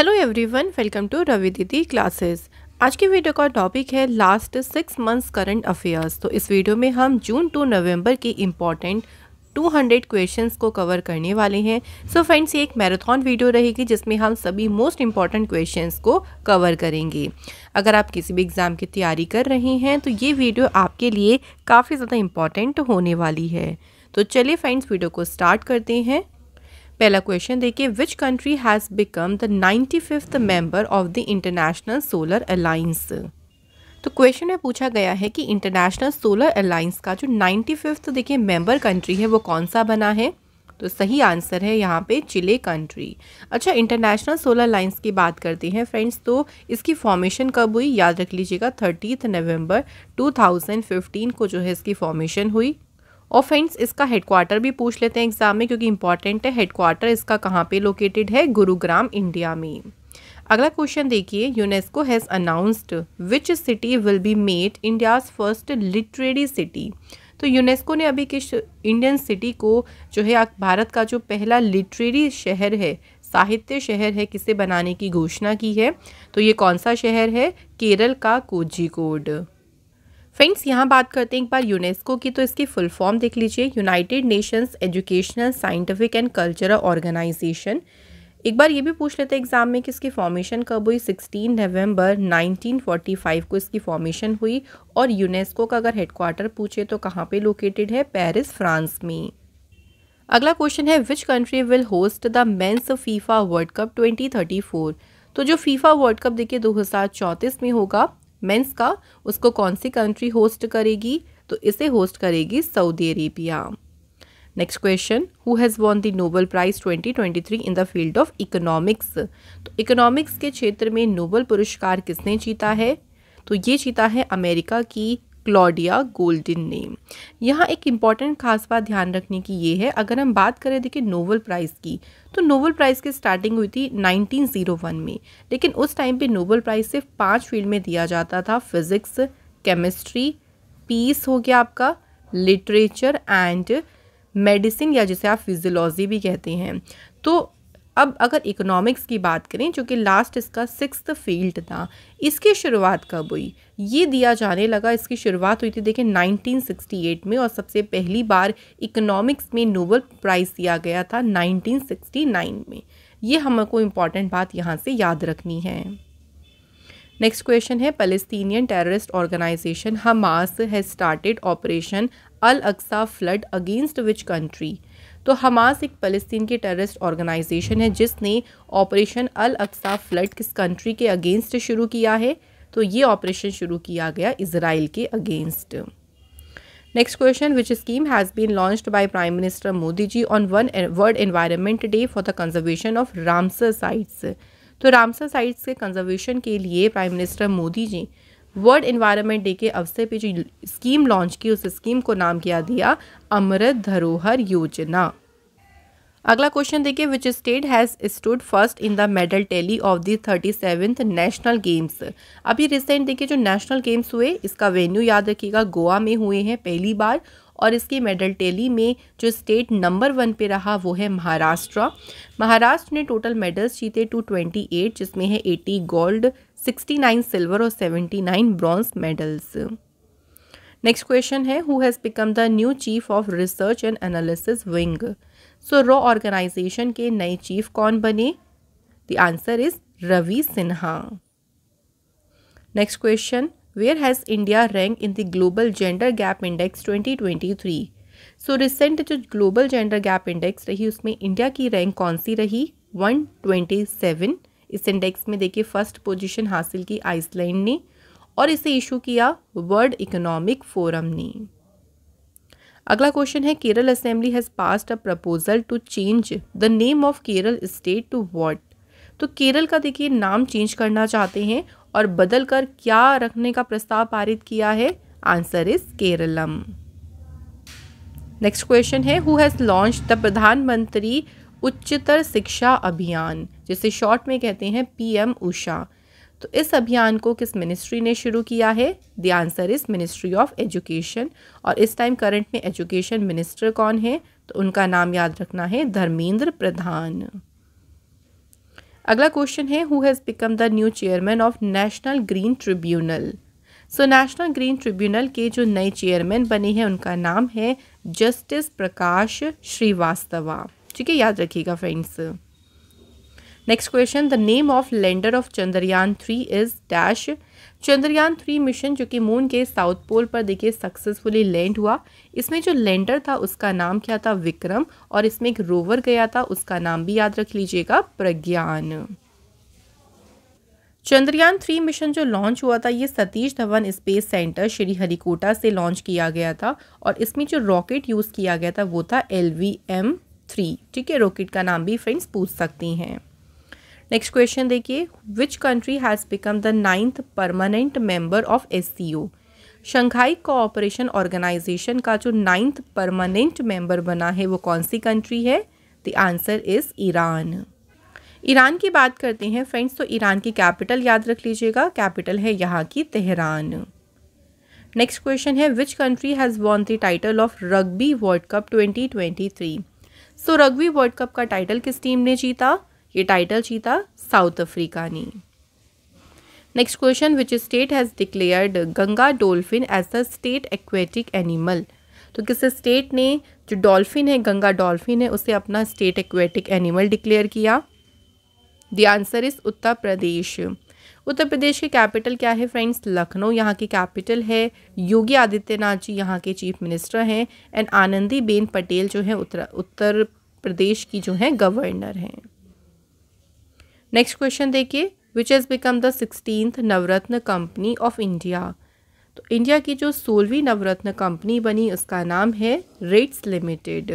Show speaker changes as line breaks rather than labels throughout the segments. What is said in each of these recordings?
Hello everyone welcome to Ravi Didi classes आज की video का टॉपिक है last six months current affairs तो इस वीडियो में हम जून टू नवंबर की इम्पॉर्टेंट 200 क्वेश्चंस को कवर करने वाले हैं सो so फ्रेंड्स ये एक मैराथन वीडियो रहेगी जिसमें हम सभी मोस्ट इंपॉर्टेंट क्वेश्चंस को कवर करेंगे अगर आप किसी भी एग्ज़ाम की तैयारी कर रहे हैं तो ये वीडियो आपके लिए काफ़ी ज़्यादा इम्पॉर्टेंट होने वाली है तो चलिए फ्रेंड्स वीडियो को स्टार्ट करते हैं पहला क्वेश्चन देखिए which country has become the ninety fifth member of the international solar alliance तो क्वेश्चन में पूछा गया है कि इंटरनेशनल सोलर अलाइंस का जो नाइन्टी फिफ्थ देखिए मेंबर कंट्री है वो कौन सा बना है तो सही आंसर है यहाँ पे चिले कंट्री अच्छा इंटरनेशनल सोलर अलाइंस की बात करते हैं फ्रेंड्स तो इसकी फॉर्मेशन कब हुई याद रख लीजिएगा थर्टीथ नवंबर 2015 को जो है इसकी फॉर्मेशन हुई और फ्रेंड्स इसका हेडक्वार्टर भी पूछ लेते हैं एग्जाम में क्योंकि इंपॉर्टेंट है हेडक्वार्टर इसका कहाँ पे लोकेटेड है गुरुग्राम इंडिया में अगला क्वेश्चन देखिए UNESCO has announced which city will be made India's first literary city तो यूनेस्को ने अभी किस इंडियन सिटी को जो है भारत का जो पहला लिटरेरी शहर है साहित्य शहर है किसे बनाने की घोषणा की है तो ये कौन सा शहर है केरल का कोजिकोड फ्रेंड्स यहाँ बात करते हैं एक बार यूनेस्को की तो इसकी फुल फॉर्म देख लीजिए United Nations Educational Scientific and Cultural Organization एक बार ये भी पूछ लेते हैं एग्जाम में कि इसकी फॉर्मेशन कब हुई 16 नवंबर 1945 को इसकी फॉर्मेशन हुई और यूनेस्को का अगर हेडक्वार्टर पूछे तो कहाँ पे लोकेटेड है पेरिस फ्रांस में अगला क्वेश्चन है which country will host the men's FIFA World Cup 2034 तो जो फीफा वर्ल्ड कप देखिए दो में होगा मेंस का उसको कौन सी कंट्री होस्ट करेगी तो इसे होस्ट करेगी Saudi Arabia next question who has won the Nobel Prize 2023 in the field of economics तो इकोनॉमिक्स के क्षेत्र में नोबल पुरस्कार किसने जीता है तो ये जीता है अमेरिका की क्लॉडिया गोल्डन नेम यहाँ एक इम्पॉर्टेंट खास बात ध्यान रखने की ये है अगर हम बात करें देखिए नोबल प्राइज़ की तो नोबल प्राइज़ की स्टार्टिंग हुई थी 1901 में लेकिन उस टाइम पे नोबल प्राइज़ सिर्फ पांच फील्ड में दिया जाता था फिज़िक्स केमिस्ट्री पीस हो गया आपका लिटरेचर एंड मेडिसिन या जिसे आप फिजियोलॉजी भी कहते हैं तो अब अगर इकोनॉमिक्स की बात करें जो कि लास्ट इसका सिक्स फील्ड था इसकी शुरुआत कब हुई ये दिया जाने लगा इसकी शुरुआत हुई थी देखिए 1968 में और सबसे पहली बार इकोनॉमिक्स में नोबल प्राइज़ दिया गया था 1969 में ये हमको इम्पॉर्टेंट बात यहाँ से याद रखनी है नेक्स्ट क्वेश्चन है Palestinian terrorist organisation Hamas has started operation Al Aqsa flood against which country तो हमास एक फ़लस्तीन की टेररिस्ट ऑर्गेनाइजेशन है जिसने ऑपरेशन अल अक्सा फ्लड किस कंट्री के अगेंस्ट शुरू किया है तो ये ऑपरेशन शुरू किया गया इसराइल के against next question which scheme has been launched by prime minister Modi ji on one world environment day for the conservation of Ramsar sites तो रामसर साइट्स के कंजर्वेशन के लिए prime minister Modi ji world environment day के अवसर पर जो scheme launch की उस स्कीम को नाम किया दिया अमृत धरोहर योजना अगला क्वेश्चन देखिए which state has stood first in the medal tally of the thirty seventh national games अभी रिसेंट देखिए जो नेशनल गेम्स हुए इसका वेन्यू याद रखिएगा गोवा में हुए हैं पहली बार और इसके मेडल टैली में जो स्टेट नंबर वन पे रहा वो है महाराष्ट्र महाराष्ट्र ने टोटल मेडल्स जीते टू ट्वेंटी एट जिसमें है eighty gold sixty nine silver और seventy nine bronze medals next question है who has become the new chief of research and analysis wing so रॉ ऑर्गेनाइजेशन के नए चीफ कौन बने the answer is Ravi Sinha next question where has India rank in the global gender gap index 2023 so recent जो global gender gap index रही उसमें India की rank कौन सी रही 127 इस इंडेक्स में देखिए फर्स्ट पोजीशन हासिल की आइसलैंड ने और इसे इशू किया वर्ल्ड इकोनॉमिक फोरम ने अगला क्वेश्चन है Kerala assembly has passed a proposal to change the name of Kerala state to what तो केरल का देखिए नाम चेंज करना चाहते हैं और बदल कर क्या रखने का प्रस्ताव पारित किया है answer is Keralam next question है who has launch the Pradhan Mantri Uchchatar शिक्षा अभियान जिसे शॉर्ट में कहते हैं पीएम उषा तो इस अभियान को किस मिनिस्ट्री ने शुरू किया है the answer is ministry of education और इस टाइम करंट में एजुकेशन मिनिस्टर कौन है तो उनका नाम याद रखना है धर्मेंद्र प्रधान अगला क्वेश्चन है who has become the new chairman of national green tribunal so national green tribunal के जो नए चेयरमैन बने हैं उनका नाम है जस्टिस प्रकाश श्रीवास्तवा ठीक है याद रखिएगा friends next question the name of lander of Chandrayaan three is dash Chandrayaan three mission जो कि मून के साउथ पोल पर देखिए सक्सेसफुली लैंड हुआ इसमें जो लैंडर था उसका नाम क्या था विक्रम और इसमें एक रोवर गया था उसका नाम भी याद रख लीजिएगा प्रज्ञान चंद्रयान थ्री मिशन जो लॉन्च हुआ था ये Satish Dhawan space centre Sriharikota से लॉन्च किया गया था और इसमें जो रॉकेट यूज़ किया गया था वो था एल वी एम थ्री ठीक है रॉकेट का नाम भी फ्रेंड्स पूछ सकती हैं नेक्स्ट क्वेश्चन देखिए which country has become the ninth permanent member of S Shanghai cooperation organisation का जो नाइन्थ परमानेंट मेंबर बना है वो कौन सी कंट्री है the answer is Iran Iran की बात करते हैं फ्रेंड्स तो ईरान की कैपिटल याद रख लीजिएगा कैपिटल है यहाँ की तेहरान नेक्स्ट क्वेश्चन है which country has won the title of rugby world cup 2023 so rugby world cup का टाइटल किस टीम ने जीता ये टाइटल जीता साउथ अफ्रीका ने next question which state has declared Ganga dolphin as the state aquatic animal तो किस state ने जो डॉल्फिन है गंगा डॉल्फिन है उसे अपना स्टेट एक्वेटिक एनिमल डिक्लेयर किया the answer is Uttar Pradesh Uttar Pradesh के कैपिटल क्या है फ्रेंड्स लखनऊ यहाँ की कैपिटल है योगी आदित्यनाथ जी यहाँ के चीफ मिनिस्टर हैं एंड आनंदी बेन पटेल जो है उत्तर उत्तर प्रदेश की जो है गवर्नर हैं नेक्स्ट क्वेश्चन देखिए which has become the sixteenth Navratna company of India तो इंडिया की जो सोलहवीं नवरत्न कंपनी बनी उसका नाम है रेट्स लिमिटेड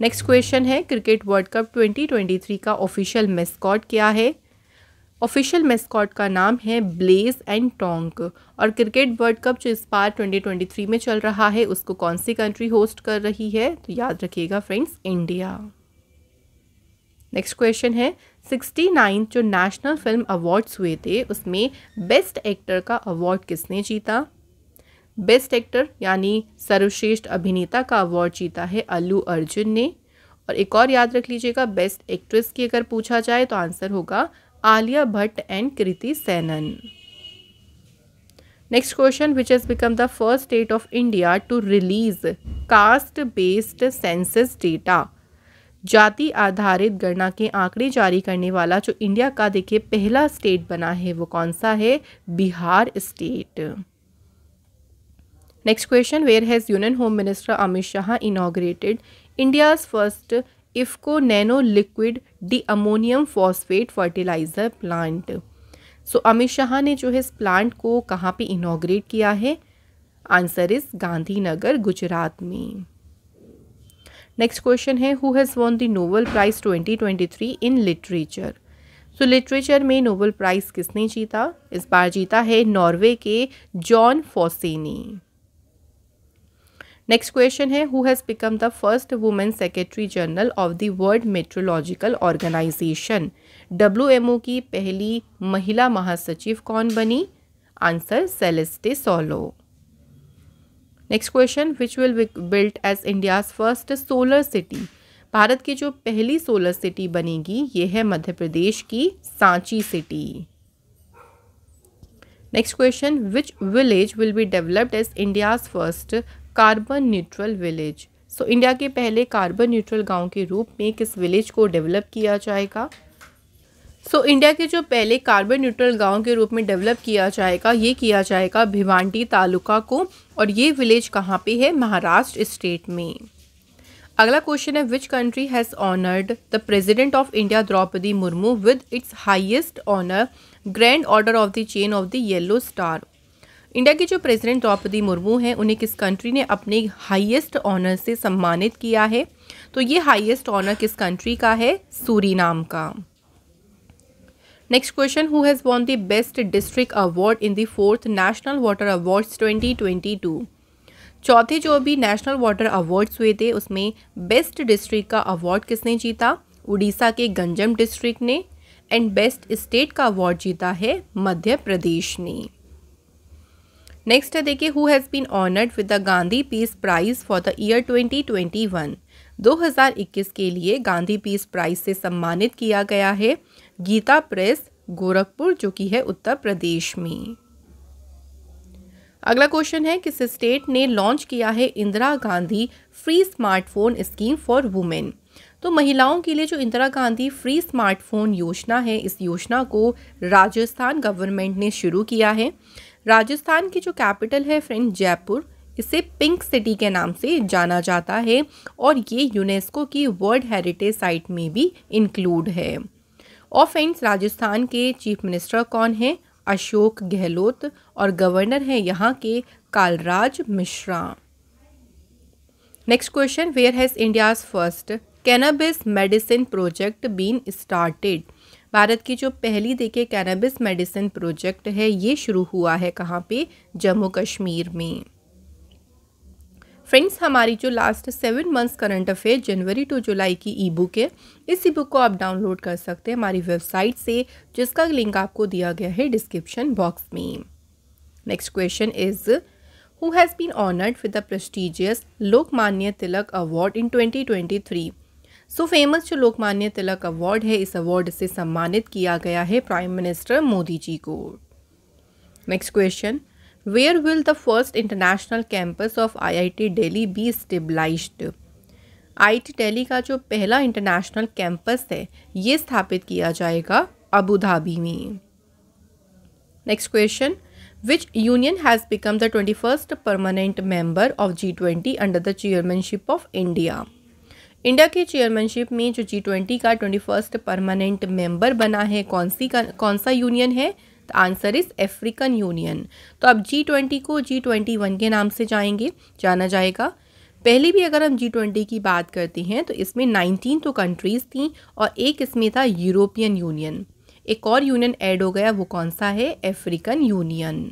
नेक्स्ट क्वेश्चन है क्रिकेट वर्ल्ड कप 2023 का ऑफिशियल मेस्कॉट क्या है ऑफिशियल मेस्कॉट का नाम है ब्लेज एंड टोंक और क्रिकेट वर्ल्ड कप जो इस बार 2023 में चल रहा है उसको कौन सी कंट्री होस्ट कर रही है तो याद रखिएगा फ्रेंड्स इंडिया नेक्स्ट क्वेश्चन है 69 जो नेशनल फिल्म अवार्ड्स हुए थे उसमें बेस्ट एक्टर का अवार्ड किसने जीता बेस्ट एक्टर यानी सर्वश्रेष्ठ अभिनेता का अवार्ड जीता है अल्लू अर्जुन ने और एक और याद रख लीजिएगा बेस्ट एक्ट्रेस की अगर पूछा जाए तो आंसर होगा Alia Bhatt and Kriti Sanon next question which has become the first state of India to release caste based census data जाति आधारित गणना के आंकड़े जारी करने वाला जो इंडिया का देखिए पहला स्टेट बना है वो कौन सा है Bihar state next question where has union home minister Amit Shah inaugurated India's first IFFCO nano liquid di ammonium phosphate fertiliser plant so Amit Shah ने जो है इस प्लांट को कहाँ पे इनाग्रेट किया है आंसर इज गांधीनगर गुजरात में नेक्स्ट क्वेश्चन है who has won the Nobel Prize 2023 twenty three in literature so literature में नोबल प्राइज़ किसने जीता इस बार जीता है नॉर्वे के जॉन फॉसेनी नेक्स्ट क्वेश्चन है who has become the first women secretary general of the world meteorological organisation W M O की पहली महिला महासचिव कौन बनी answer Celeste Saulo next question which will built as India's first solar city Bharat की जो पहली सोलर सिटी बनेगी ये है मध्य प्रदेश की Sanchi city next question which village will be developed as India's first carbon neutral village so India के पहले carbon neutral गांव के रूप में किस विलेज को डेवलप किया जाएगा सो so, इंडिया के जो पहले कार्बन न्यूट्रल गांव के रूप में डेवलप किया जाएगा ये किया जाएगा भिवांडी तालुका को और ये विलेज कहाँ पे है महाराष्ट्र स्टेट में अगला क्वेश्चन है which country has honoured the president of India Droupadi Murmu with its highest honour grand order of the chain of the yellow star India के जो प्रेसिडेंट द्रौपदी मुर्मू हैं उन्हें किस कंट्री ने अपने हाईएस्ट ऑनर से सम्मानित किया है तो ये हाईएस्ट ऑनर किस कंट्री का है सूरीनाम का next question who has won the best district award in the fourth national water awards 2022 चौथे जो अभी नेशनल वाटर अवार्ड्स हुए थे उसमें बेस्ट डिस्ट्रिक्ट का अवार्ड किसने जीता उड़ीसा के गंजम डिस्ट्रिक्ट ने एंड बेस्ट स्टेट का अवार्ड जीता है मध्य प्रदेश ने नेक्स्ट है देखिए who has been honoured with the Gandhi peace prize for the year 2021 2021 के लिए गांधी पीस प्राइज़ से सम्मानित किया गया है गीता प्रेस गोरखपुर जो कि है उत्तर प्रदेश में अगला क्वेश्चन है किस स्टेट ने लॉन्च किया है Indira Gandhi free smartphone scheme for women तो महिलाओं के लिए जो इंदिरा गांधी फ्री स्मार्टफोन योजना है इस योजना को राजस्थान गवर्नमेंट ने शुरू किया है राजस्थान की जो कैपिटल है फ्रेंड जयपुर इसे पिंक सिटी के नाम से जाना जाता है और ये यूनेस्को की वर्ल्ड हेरिटेज साइट में भी इंक्लूड है और फ्रेंड्स राजस्थान के चीफ मिनिस्टर कौन हैं अशोक गहलोत और गवर्नर हैं यहाँ के Kalraj Mishra next question where has India's first cannabis medicine project been started Bharat की जो पहली देखिए कैनाबिस मेडिसिन प्रोजेक्ट है ये शुरू हुआ है कहाँ पे जम्मू कश्मीर में फ्रेंड्स हमारी जो last seven months current affair January to July की ई बुक है इस ई बुक को आप डाउनलोड कर सकते हैं हमारी वेबसाइट से जिसका लिंक आपको दिया गया है डिस्क्रिप्शन बॉक्स में next question is who has been honoured with the prestigious Lokmanya Tilak award in 2023 so famous जो लोकमान्य तिलक अवार्ड है इस अवार्ड से सम्मानित किया गया है प्राइम मिनिस्टर मोदी जी को next question where will the first I campus of IIT Delhi be I T Delhi का जो पहला इंटरनेशनल कैंपस है ये स्थापित किया जाएगा अबूधाबी में next question which union has become the twenty first permanent member of G twenty under the chairmanship of India India के चेयरमैनशिप में जो जी ट्वेंटी का ट्वेंटी फर्स्ट परमानेंट मेम्बर बना है कौन सी कौन सा यूनियन है आंसर इज अफ्रीकन यूनियन तो अब जी ट्वेंटी को जी ट्वेंटी वन के नाम से जाएंगे जाना जाएगा पहले भी अगर हम जी ट्वेंटी की बात करते हैं तो इसमें नाइनटीन तो कंट्रीज़ थी और एक इसमें था यूरोपियन यूनियन एक और यूनियन ऐड हो गया वो कौन सा है African union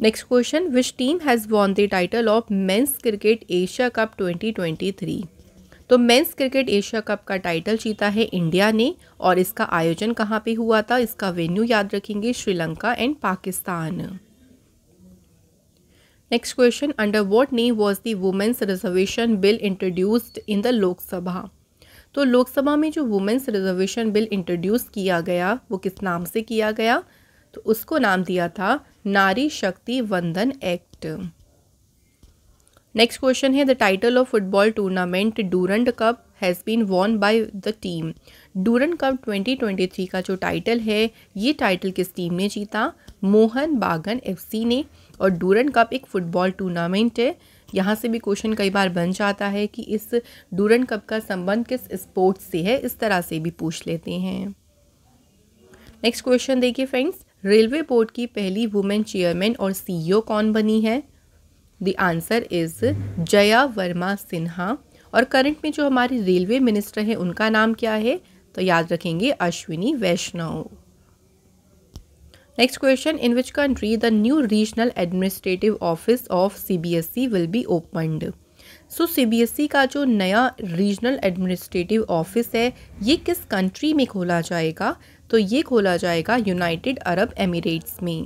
next question which team has won the title of men's cricket Asia cup 2023 तो मेंस क्रिकेट एशिया कप का टाइटल जीता है इंडिया ने और इसका आयोजन कहाँ पे हुआ था इसका वेन्यू याद रखेंगे Sri Lanka and Pakistan next question under what name was the women's reservation bill introduced in the Lok Sabha तो लोकसभा में जो वुमेन्स रिजर्वेशन बिल इंट्रोड्यूस किया गया वो किस नाम से किया गया तो उसको नाम दिया था Nari Shakti Vandan act next question है the title of football tournament Durand cup has been won by the team Durand cup 2023 का जो टाइटल है ये टाइटल किस टीम ने जीता मोहन बागन एफसी ने और डूरंड कप एक फ़ुटबॉल टूर्नामेंट है यहाँ से भी क्वेश्चन कई बार बन जाता है कि इस डूरंड कप का संबंध किस स्पोर्ट्स से है इस तरह से भी पूछ लेते हैं नेक्स्ट क्वेश्चन देखिए फ्रेंड्स रेलवे बोर्ड की पहली वुमेन चेयरमैन और सीईओ e कौन बनी है the answer is Jaya Varma Sinha और करंट में जो हमारी रेलवे मिनिस्टर हैं उनका नाम क्या है तो याद रखेंगे Ashwini Vaishnaw next question in which country the new regional administrative office of C B S E will be opened so C B S E का जो नया रीजनल एडमिनिस्ट्रेटिव ऑफिस है ये किस कंट्री में खोला जाएगा तो ये खोला जाएगा यूनाइटेड अरब एमिरेट्स में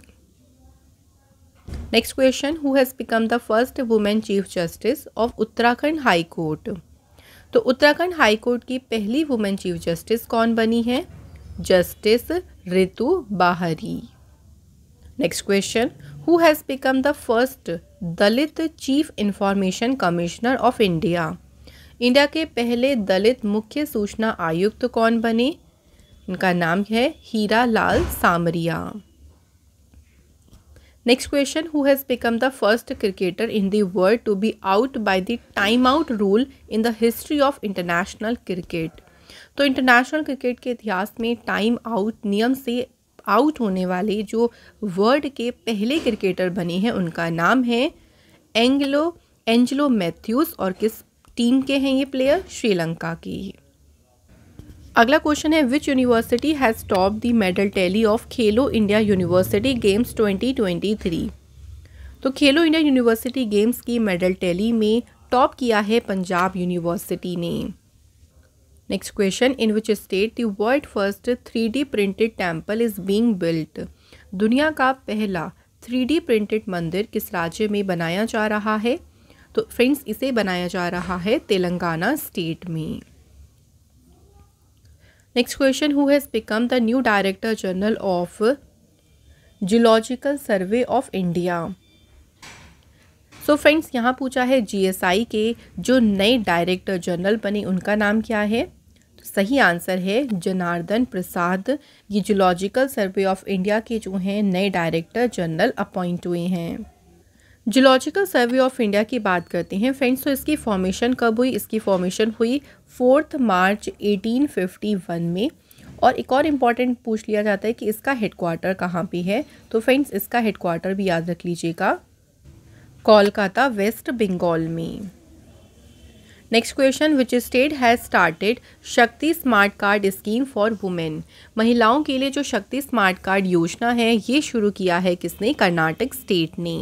next question who has become the first women chief justice of Uttarakhand high court तो उत्तराखंड हाई कोर्ट की पहली वुमेन चीफ जस्टिस कौन बनी है justice Ritu Bahri next question who has become the first Dalit chief information commissioner of India India के पहले दलित मुख्य सूचना आयुक्त कौन बने इनका नाम है Hira Lal Samariya next question who has become the first cricketer in the world to be out by the time out rule in the history of international cricket तो इंटरनेशनल क्रिकेट के इतिहास में टाइम आउट नियम से आउट होने वाले जो वर्ल्ड के पहले क्रिकेटर बने हैं उनका नाम है एंग्लो एंजलो मैथ्यूज़ और किस टीम के हैं ये प्लेयर श्रीलंका की अगला क्वेश्चन है which university has top the medal tally of Khelo India university games 2023 तो खेलो इंडिया यूनिवर्सिटी गेम्स की मेडल टैली में टॉप किया है पंजाब यूनिवर्सिटी ने next question in which state the world first three D printed temple is being built दुनिया का पहला three D printed मंदिर किस राज्य में बनाया जा रहा है तो फ्रेंड्स इसे बनाया जा रहा है तेलंगाना स्टेट में next question who has become the new director general of geological survey of India so friends यहाँ पूछा है जीएसआई के जो नए डायरेक्टर जनरल बने उनका नाम क्या है तो सही आंसर है जनार्दन प्रसाद ये जियोलॉजिकल सर्वे ऑफ इंडिया के जो हैं नए डायरेक्टर जनरल अपॉइंट हुए हैं जोलॉजिकल सर्वे ऑफ इंडिया की बात करते हैं फ्रेंड्स तो इसकी फॉर्मेशन कब हुई इसकी फॉर्मेशन हुई फोर्थ मार्च 1851 में और एक और इम्पॉर्टेंट पूछ लिया जाता है कि इसका हेडक्वार्टर कहाँ पे है तो फ्रेंड्स इसका हेडक्वार्टर भी याद रख लीजिएगा कोलकाता वेस्ट बंगाल में next question which state has started Shakti smart card scheme for women महिलाओं के लिए जो शक्ति स्मार्ट कार्ड योजना है ये शुरू किया है किसने कर्नाटक स्टेट ने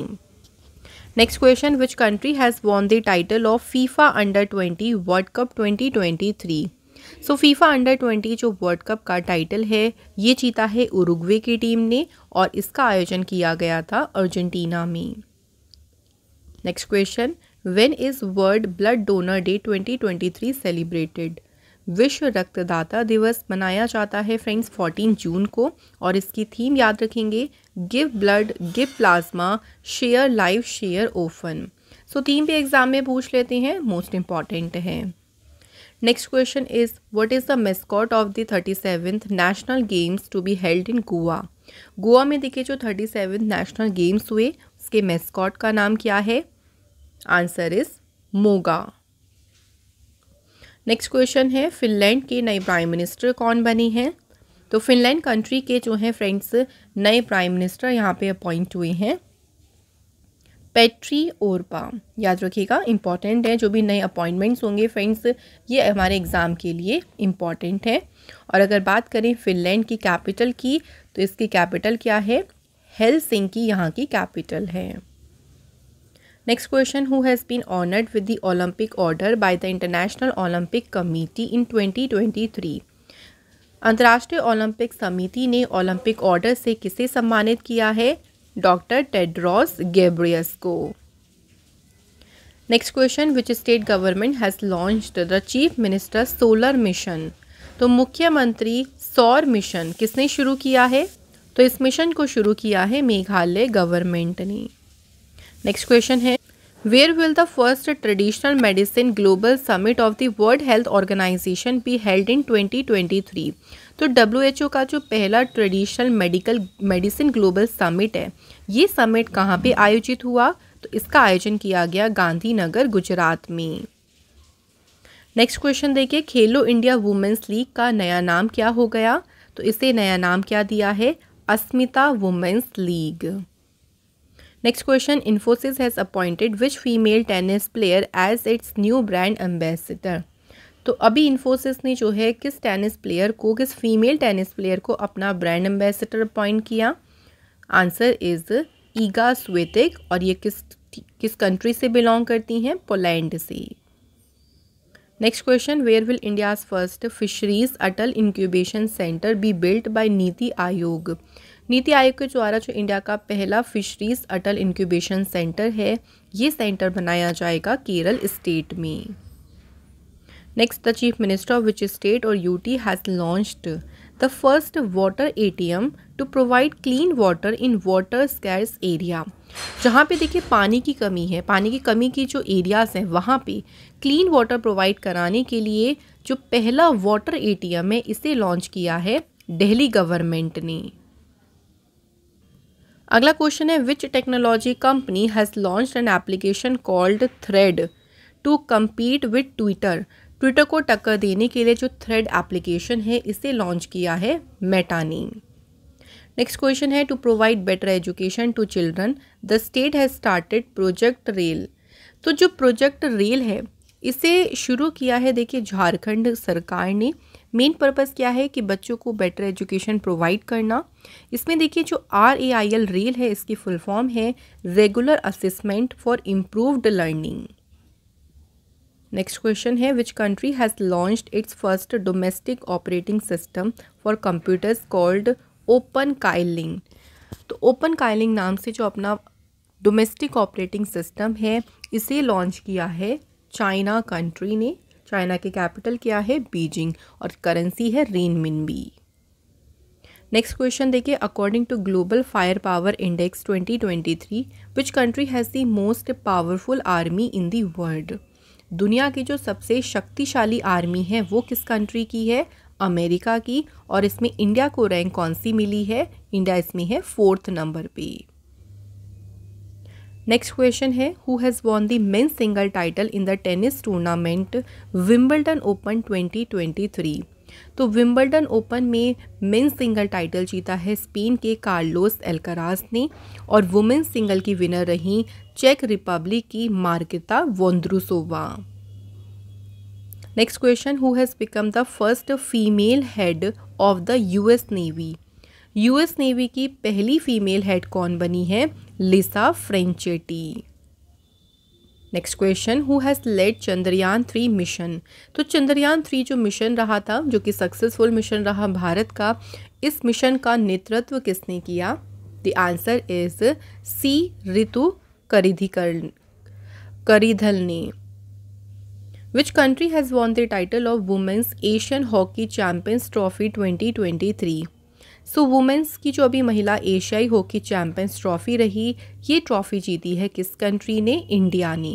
next question which country has won the title of FIFA under twenty world cup twenty twenty three so FIFA under twenty जो वर्ल्ड कप का टाइटल है ये जीता है उरुग्वे की टीम ने और इसका आयोजन किया गया था अर्जेंटीना में next question when is world blood donor day twenty twenty three celebrated विश्व रक्तदाता दिवस मनाया जाता है फ्रेंड्स 14 जून को और इसकी थीम याद रखेंगे give blood give plasma share life share often so theme भी एग्जाम में पूछ लेते हैं मोस्ट इम्पॉर्टेंट है next question is what is the mascot of the thirty seventh national games to be held in Goa Goa में देखिए जो थर्टी सेवेंथ नेशनल गेम्स हुए उसके मेस्कॉट का नाम क्या है answer is Moga next question है फिनलैंड के नए प्राइम मिनिस्टर कौन बने हैं तो फिनलैंड कंट्री के जो हैं फ्रेंड्स नए प्राइम मिनिस्टर यहाँ पे अपॉइंट हुए हैं पेट्री ओरपा याद रखिएगा इम्पॉर्टेंट है जो भी नए अपॉइंटमेंट्स होंगे फ्रेंड्स ये हमारे एग्ज़ाम के लिए इम्पॉर्टेंट है और अगर बात करें फिनलैंड की कैपिटल की तो इसकी कैपिटल क्या है हेल की यहाँ की कैपिटल है next question who has been honoured with the Olympic order by the international Olympic committee in 2023? अंतर्राष्ट्रीय ओलंपिक समिति ने ओलंपिक ऑर्डर से किसे सम्मानित किया है डॉक्टर टेड्रॉस गेब्रियस को next question which state government has launch the chief minister solar mission तो मुख्यमंत्री सौर मिशन किसने शुरू किया है तो इस मिशन को शुरू किया है मेघालय गवर्नमेंट ने नेक्स्ट क्वेश्चन है where will the first traditional medicine global summit of the world health organisation be held in 2023 तो डब्ल्यू का जो पहला traditional medical medicine global summit है ये समिट कहाँ पे आयोजित हुआ तो इसका आयोजन किया गया गांधीनगर गुजरात में नेक्स्ट क्वेश्चन देखिए खेलो इंडिया वुमेंस लीग का नया नाम क्या हो गया तो इसे नया नाम क्या दिया है Asmita women's league next question Infosys has appointed which female tennis player as its new brand ambassador तो अभी इन्फोसिस ने जो है किस टेनिस प्लेयर को किस फीमेल टेनिस प्लेयर को अपना ब्रांड एम्बेसडर अपॉइंट किया आंसर इज़ ईगा स्वेतिक और ये किस किस कंट्री से बिलोंग करती हैं पोलैंड से next question where will India's first fisheries Atal incubation centre be built by NITI Aayog नीति आयोग के द्वारा जो इंडिया का पहला फिशरीज अटल इंक्यूबेशन सेंटर है ये सेंटर बनाया जाएगा केरल स्टेट में next the chief minister of which state और UT has launched the first water ATM to provide clean water in water scarce area जहाँ पे देखिए पानी की कमी है पानी की कमी की जो एरियाज़ हैं वहाँ पे क्लीन वाटर प्रोवाइड कराने के लिए जो पहला वाटर एटीएम है इसे लॉन्च किया है दिल्ली गवर्नमेंट ने अगला क्वेश्चन है which technology company has launch an application called thread to compete with Twitter Twitter को टक्कर देने के लिए जो थ्रेड एप्लीकेशन है इसे लॉन्च किया है मेटा नेक्स्ट क्वेश्चन है to provide better education to children the state has started project rail तो जो प्रोजेक्ट रेल है इसे शुरू किया है देखिए झारखंड सरकार ने मेन पर्पस क्या है कि बच्चों को बेटर एजुकेशन प्रोवाइड करना इसमें देखिए जो R A I L rail है इसकी फुल फॉर्म है regular assessment for improved learning next question है which country has launch its first domestic operating system for computers called open Kylin so open काइलिंग नाम से जो अपना डोमेस्टिक ऑपरेटिंग सिस्टम है इसे लॉन्च किया है चाइना कंट्री ने चाइना के कैपिटल क्या है बीजिंग और करेंसी है रीन मिनबी नेक्स्ट क्वेश्चन देखिए according to global fire power index 2023 which country has the most powerful army in the world दुनिया की जो सबसे शक्तिशाली आर्मी है वो किस कंट्री की है अमेरिका की और इसमें इंडिया को रैंक कौन सी मिली है इंडिया इसमें है फोर्थ नंबर पर नेक्स्ट क्वेश्चन है who has won the men single title in the tennis tournament Wimbledon open 2023 तो विम्बल्टन ओपन में मेन सिंगल टाइटल जीता है स्पेन के कार्लोस एल्करास ने और वुमेन सिंगल की विनर रही चेक रिपब्लिक की Marketa Vondrousova next question who has become the first female head of the US navy US navy की पहली फीमेल हेड कौन बनी है Lisa Franchetti. Next question who has led Chandrayaan three mission तो चंद्रयान थ्री जो मिशन रहा था जो कि सक्सेसफुल मिशन रहा भारत का इस मिशन का नेतृत्व किसने किया the answer is C Ritu Karidhikaran Karidhal ने which country has won the title of women's Asian hockey champions trophy twenty twenty three so so, women's की जो अभी महिला एशियाई हॉकी चैंपियंस ट्रॉफी रही ये ट्रॉफी जीती है किस कंट्री ने इंडिया ने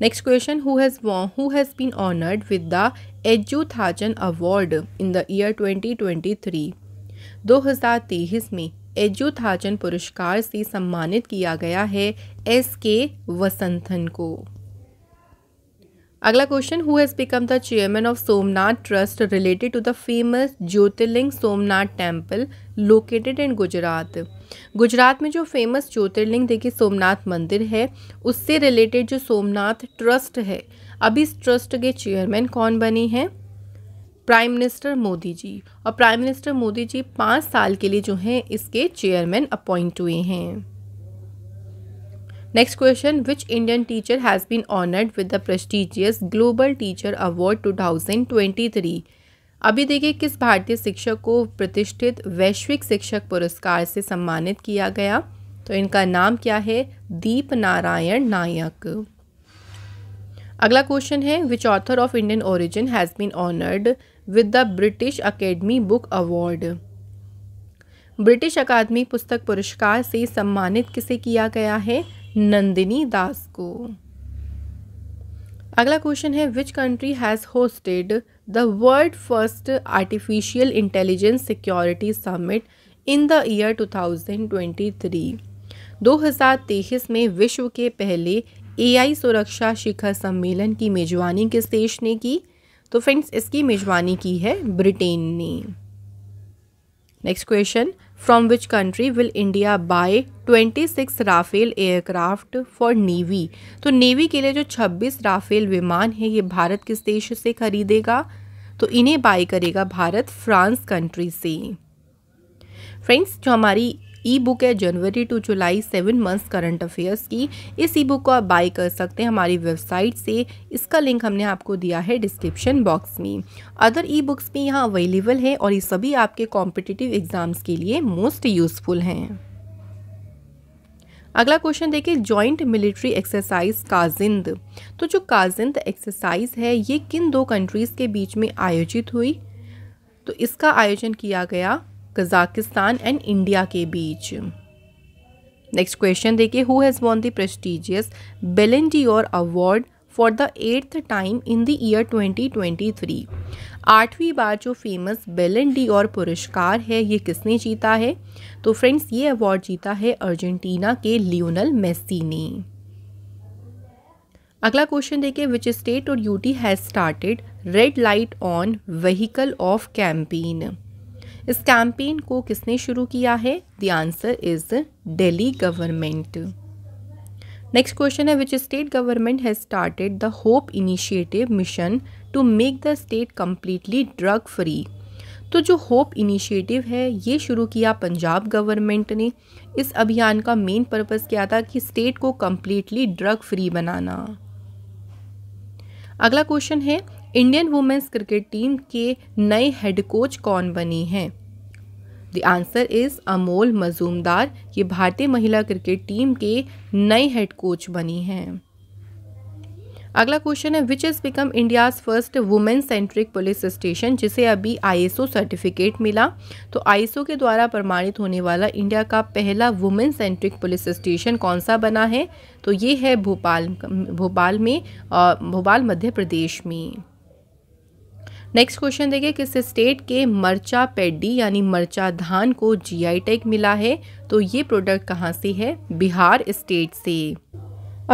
next question who has who has been honoured with the Ezhuthachan award in the year 2023 2023 में एजू थाचन पुरस्कार से सम्मानित किया गया है एस के वसंथन को अगला question who has become the chairman of Somnath trust related to the famous Jyotirlinga Somnath temple located in Gujarat Gujarat में जो फेमस ज्योतिर्लिंग देखिए सोमनाथ मंदिर है उससे रिलेटेड जो सोमनाथ ट्रस्ट है अब इस ट्रस्ट के चेयरमैन कौन बने हैं प्राइम मिनिस्टर मोदी जी और प्राइम मिनिस्टर मोदी जी पाँच साल के लिए जो हैं इसके चेयरमैन अपॉइंट हुए हैं Next question Which Indian teacher has been honored global teacher prestigious two thousand twenty 2023? अभी देखिए किस भारतीय शिक्षक को प्रतिष्ठित वैश्विक शिक्षक पुरस्कार से सम्मानित किया गया तो इनका नाम क्या है दीप नारायण नायक अगला क्वेश्चन है which author of Indian origin has been honoured with the British academy book award British अकादमी पुस्तक पुरस्कार से सम्मानित किसे किया गया है नंदिनी दास को अगला क्वेश्चन है which country has hosted the world first artificial intelligence security summit in the year 2023 2023 में विश्व के पहले एआई सुरक्षा शिखर सम्मेलन की मेजबानी किस देश ने की तो फ्रेंड्स इसकी मेजबानी की है ब्रिटेन ने next question from which country will India buy 26 Rafale aircraft for navy तो नेवी के लिए जो 26 राफेल विमान है ये भारत किस देश से खरीदेगा तो इन्हें बाई करेगा भारत फ्रांस कंट्री से फ्रेंड्स जो हमारी ई बुक है January to July seven months current affairs की इस ई बुक को आप बाई कर सकते हैं हमारी वेबसाइट से इसका लिंक हमने आपको दिया है डिस्क्रिप्शन बॉक्स में अदर ई बुक्स भी यहाँ अवेलेबल है और ये सभी आपके कॉम्पिटिटिव एग्जाम्स के लिए मोस्ट यूजफुल हैं अगला क्वेश्चन देखिए जॉइंट मिलिट्री एक्सरसाइज काजिंद तो जो काजिंद एक्सरसाइज है ये किन दो कंट्रीज़ के बीच में आयोजित हुई तो इसका आयोजन किया गया कजाकिस्तान एंड इंडिया के बीच नेक्स्ट क्वेश्चन देखिए who has won the prestigious Ballon d'Or award for the eighth time in the year 2023 आठवीं बार जो फेमस बेलन डी और पुरस्कार है ये किसने जीता है तो फ्रेंड्स ये अवार्ड जीता है अर्जेंटीना के लियोनल मेस्सी ने अगला क्वेश्चन देखिए विच स्टेट और UT has started red light on vehicle off campaign इस कैंपेन को किसने शुरू किया है the answer is Delhi government next question है which state government has started the hope initiative mission to make the state completely drug free तो जो hope initiative है ये शुरू किया पंजाब गवर्नमेंट ने इस अभियान का मेन पर्पज़ क्या था कि स्टेट को कम्प्लीटली ड्रग फ्री बनाना अगला क्वेश्चन है इंडियन वुमेन्स क्रिकेट टीम के नए हेड कोच कौन बनी हैं the answer is Amol Majumdar ये भारतीय महिला क्रिकेट टीम के नए हेड कोच बनी हैं अगला क्वेश्चन है which is become India's first women centric police station जिसे अभी आईएसओ सर्टिफिकेट मिला तो आईएसओ के द्वारा प्रमाणित होने वाला इंडिया का पहला वुमेन सेंट्रिक पुलिस स्टेशन कौन सा बना है तो ये है भोपाल भोपाल में भोपाल मध्य प्रदेश में नेक्स्ट क्वेश्चन देखिए किस स्टेट के मर्चा पेड्डी यानी मर्चा धान को जीआई टैग मिला है तो ये प्रोडक्ट कहाँ से है बिहार स्टेट से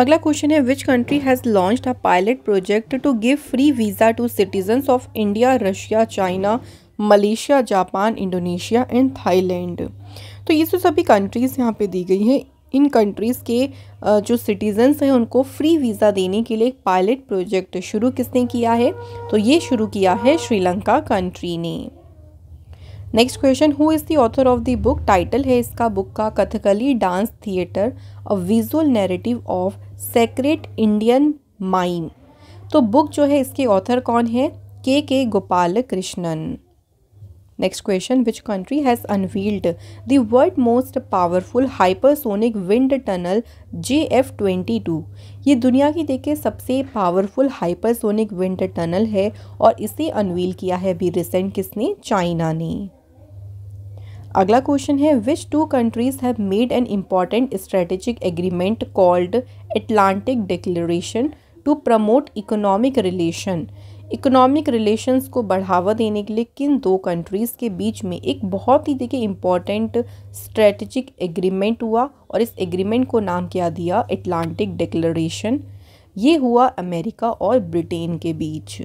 अगला क्वेश्चन है which country has launch a pilot project to give free visa to citizens of India Russia China Malaysia Japan Indonesia and Thailand तो ये जो तो सभी कंट्रीज़ यहाँ पे दी गई हैं इन कंट्रीज़ के जो सिटीज़न्स हैं उनको फ्री वीज़ा देने के लिए एक पायलट प्रोजेक्ट शुरू किसने किया है तो ये शुरू किया है श्रीलंका कंट्री ने next question who is the author of the book title है इसका बुक का Kathakali dance theatre a visual narrative of sacred Indian mind तो बुक जो है इसके ऑथर कौन है K K Gopal Krishnan next question which country has unveiled the world most powerful hypersonic wind tunnel J F twenty two ये दुनिया की देखे सबसे पावरफुल हाइपरसोनिक विंड टनल है और इसे अनवील किया है अभी रिसेंट किसने चाइना ने अगला क्वेश्चन है which two countries have made an important strategic agreement called Atlantic declaration to promote economic relation economic relations को बढ़ावा देने के लिए किन दो कंट्रीज़ के बीच में एक बहुत ही देखिए इम्पॉर्टेंट स्ट्रेटजिक एग्रीमेंट हुआ और इस एग्रीमेंट को नाम क्या दिया एटलांटिक डिक्लेरेशन ये हुआ अमेरिका और ब्रिटेन के बीच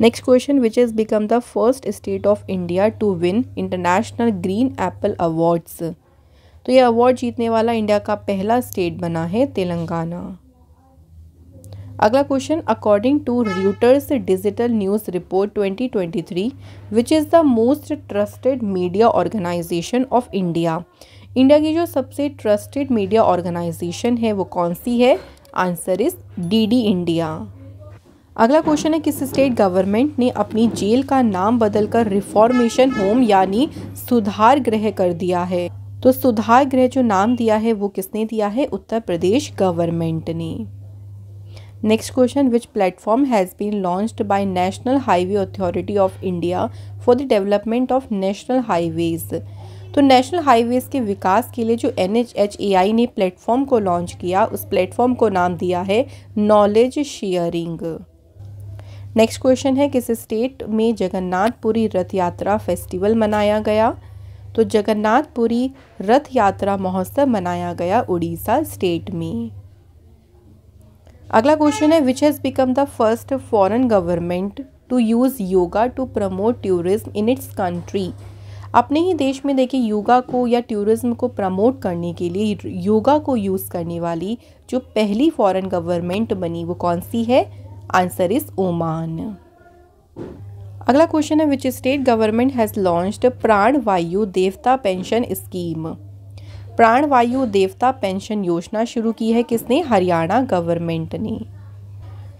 next question which is become the first state of India to win international green apple awards तो ये अवार्ड जीतने वाला इंडिया का पहला स्टेट बना है तेलंगाना अगला question according to Reuters digital news report 2023 which is the most trusted media organisation of India India की जो सबसे ट्रस्टेड मीडिया ऑर्गेनाइजेशन है वो कौन सी है आंसर इज डीडी इंडिया अगला क्वेश्चन है किस स्टेट गवर्नमेंट ने अपनी जेल का नाम बदलकर रिफॉर्मेशन होम यानी सुधार गृह कर दिया है तो सुधार गृह जो नाम दिया है वो किसने दिया है उत्तर प्रदेश गवर्नमेंट ने next question which platform has been launch by national highway authority of India for the development of national highways तो नेशनल हाईवेज़ के विकास के लिए जो एन ने प्लेटफॉर्म को लॉन्च किया उस प्लेटफॉर्म को नाम दिया है नॉलेज शेयरिंग नेक्स्ट क्वेश्चन है किस स्टेट में जगन्नाथपुरी रथ यात्रा फेस्टिवल मनाया गया तो जगन्नाथपुरी रथ यात्रा महोत्सव मनाया गया उड़ीसा स्टेट में अगला क्वेश्चन है which has become the first foreign government to use yoga to promote tourism in its country अपने ही देश में देखिए योगा को या टूरिज़्म को प्रमोट करने के लिए योगा को यूज़ करने वाली जो पहली फॉरेन गवर्नमेंट बनी वो कौन सी है आंसर इज़ ओमान अगला क्वेश्चन है which state government has launched Pran Vayu देवता पेंशन स्कीम प्राणवायु देवता पेंशन योजना शुरू की है किसने हरियाणा गवर्नमेंट ने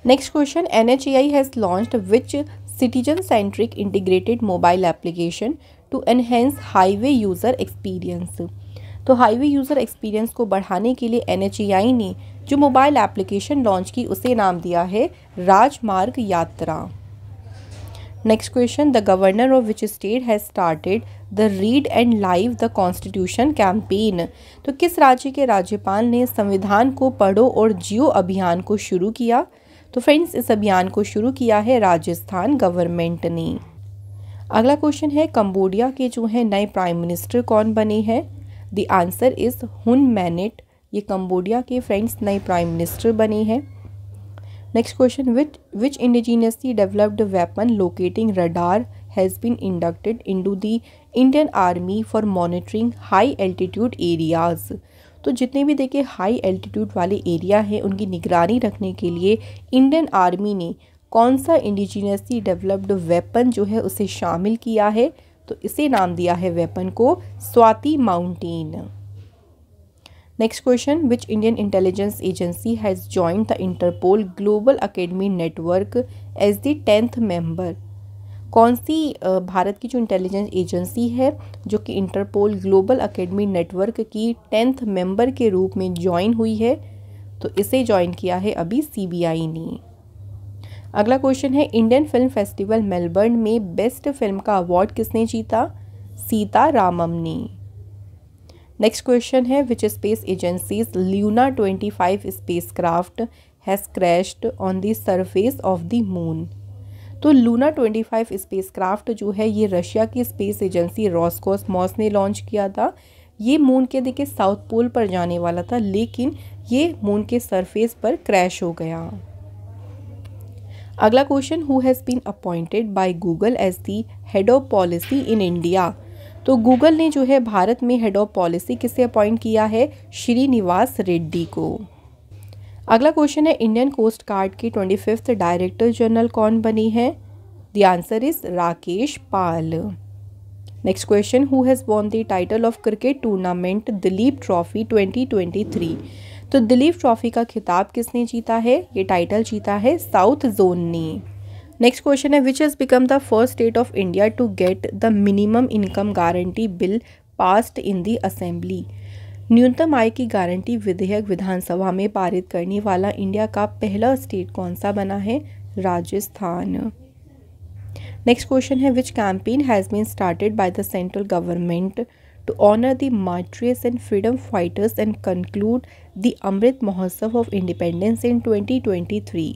next question N H A I has launch which citizen centric integrated mobile application to enhance highway user experience तो हाईवे यूज़र एक्सपीरियंस को बढ़ाने के लिए एन एच आई ने जो मोबाइल एप्लीकेशन लॉन्च की उसे नाम दिया है Rajmarg Yatra next question the governor of which state has started the read and live the constitution campaign तो किस राज्य के राज्यपाल ने संविधान को पढ़ो और जियो अभियान को शुरू किया तो फ्रेंड्स इस अभियान को शुरू किया है राजस्थान गवर्नमेंट ने अगला क्वेश्चन है कंबोडिया के जो हैं नए प्राइम मिनिस्टर कौन बने हैं the answer is Hun Manet ये कंबोडिया के फ्रेंड्स नए प्राइम मिनिस्टर बने हैं next question which which indigenously developed weapon locating radar has been inducted into the Indian army for monitoring high altitude areas तो जितने भी देखे high altitude वाले एरिया हैं उनकी निगरानी रखने के लिए इंडियन आर्मी ने कौन सा इंडिजीनियसली डेवलप्ड वेपन जो है उसे शामिल किया है तो इसे नाम दिया है वेपन को Swathi mountain next question which Indian intelligence agency has joined the Interpol global academy network as the tenth member कौन सी भारत की जो इंटेलिजेंस एजेंसी है जो कि इंटरपोल ग्लोबल अकेडमी नेटवर्क की टेंथ मेंबर के रूप में ज्वाइन हुई है तो इसे ज्वाइन किया है अभी सीबीआई ने अगला क्वेश्चन है इंडियन फिल्म फेस्टिवल मेलबर्न में बेस्ट फिल्म का अवार्ड किसने जीता सीता रामम ने नेक्स्ट क्वेश्चन है which space agencies Luna twenty five spacecraft has crashed on the surface of the moon तो Luna twenty five spacecraft जो है ये रशिया की स्पेस एजेंसी मॉस ने लॉन्च किया था ये मून के देखिए साउथ पोल पर जाने वाला था लेकिन ये मून के सरफेस पर क्रैश हो गया अगला question who has been appointed by Google as the head of policy in India तो गूगल ने जो है भारत में हेड ऑफ पॉलिसी किसे अपॉइंट किया है श्रीनिवास रेड्डी को अगला क्वेश्चन है इंडियन कोस्ट गार्ड की ट्वेंटी फिफ्थ डायरेक्टर जनरल कौन बनी है the answer is Rakesh Pal next question who has won the title of cricket tournament Duleep trophy 2023 तो दिलीप ट्रॉफी का खिताब किसने जीता है ये टाइटल जीता है साउथ जोन ने नेक्स्ट क्वेश्चन है which has become the first state of India to get the minimum income guarantee bill passed in the assembly न्यूनतम आय की गारंटी विधेयक विधानसभा में पारित करने वाला इंडिया का पहला स्टेट कौन सा बना है राजस्थान नेक्स्ट क्वेश्चन है which campaign has been started by the central government to honour the martyrs and freedom fighters and conclude the Amrit Mahotsav of independence in three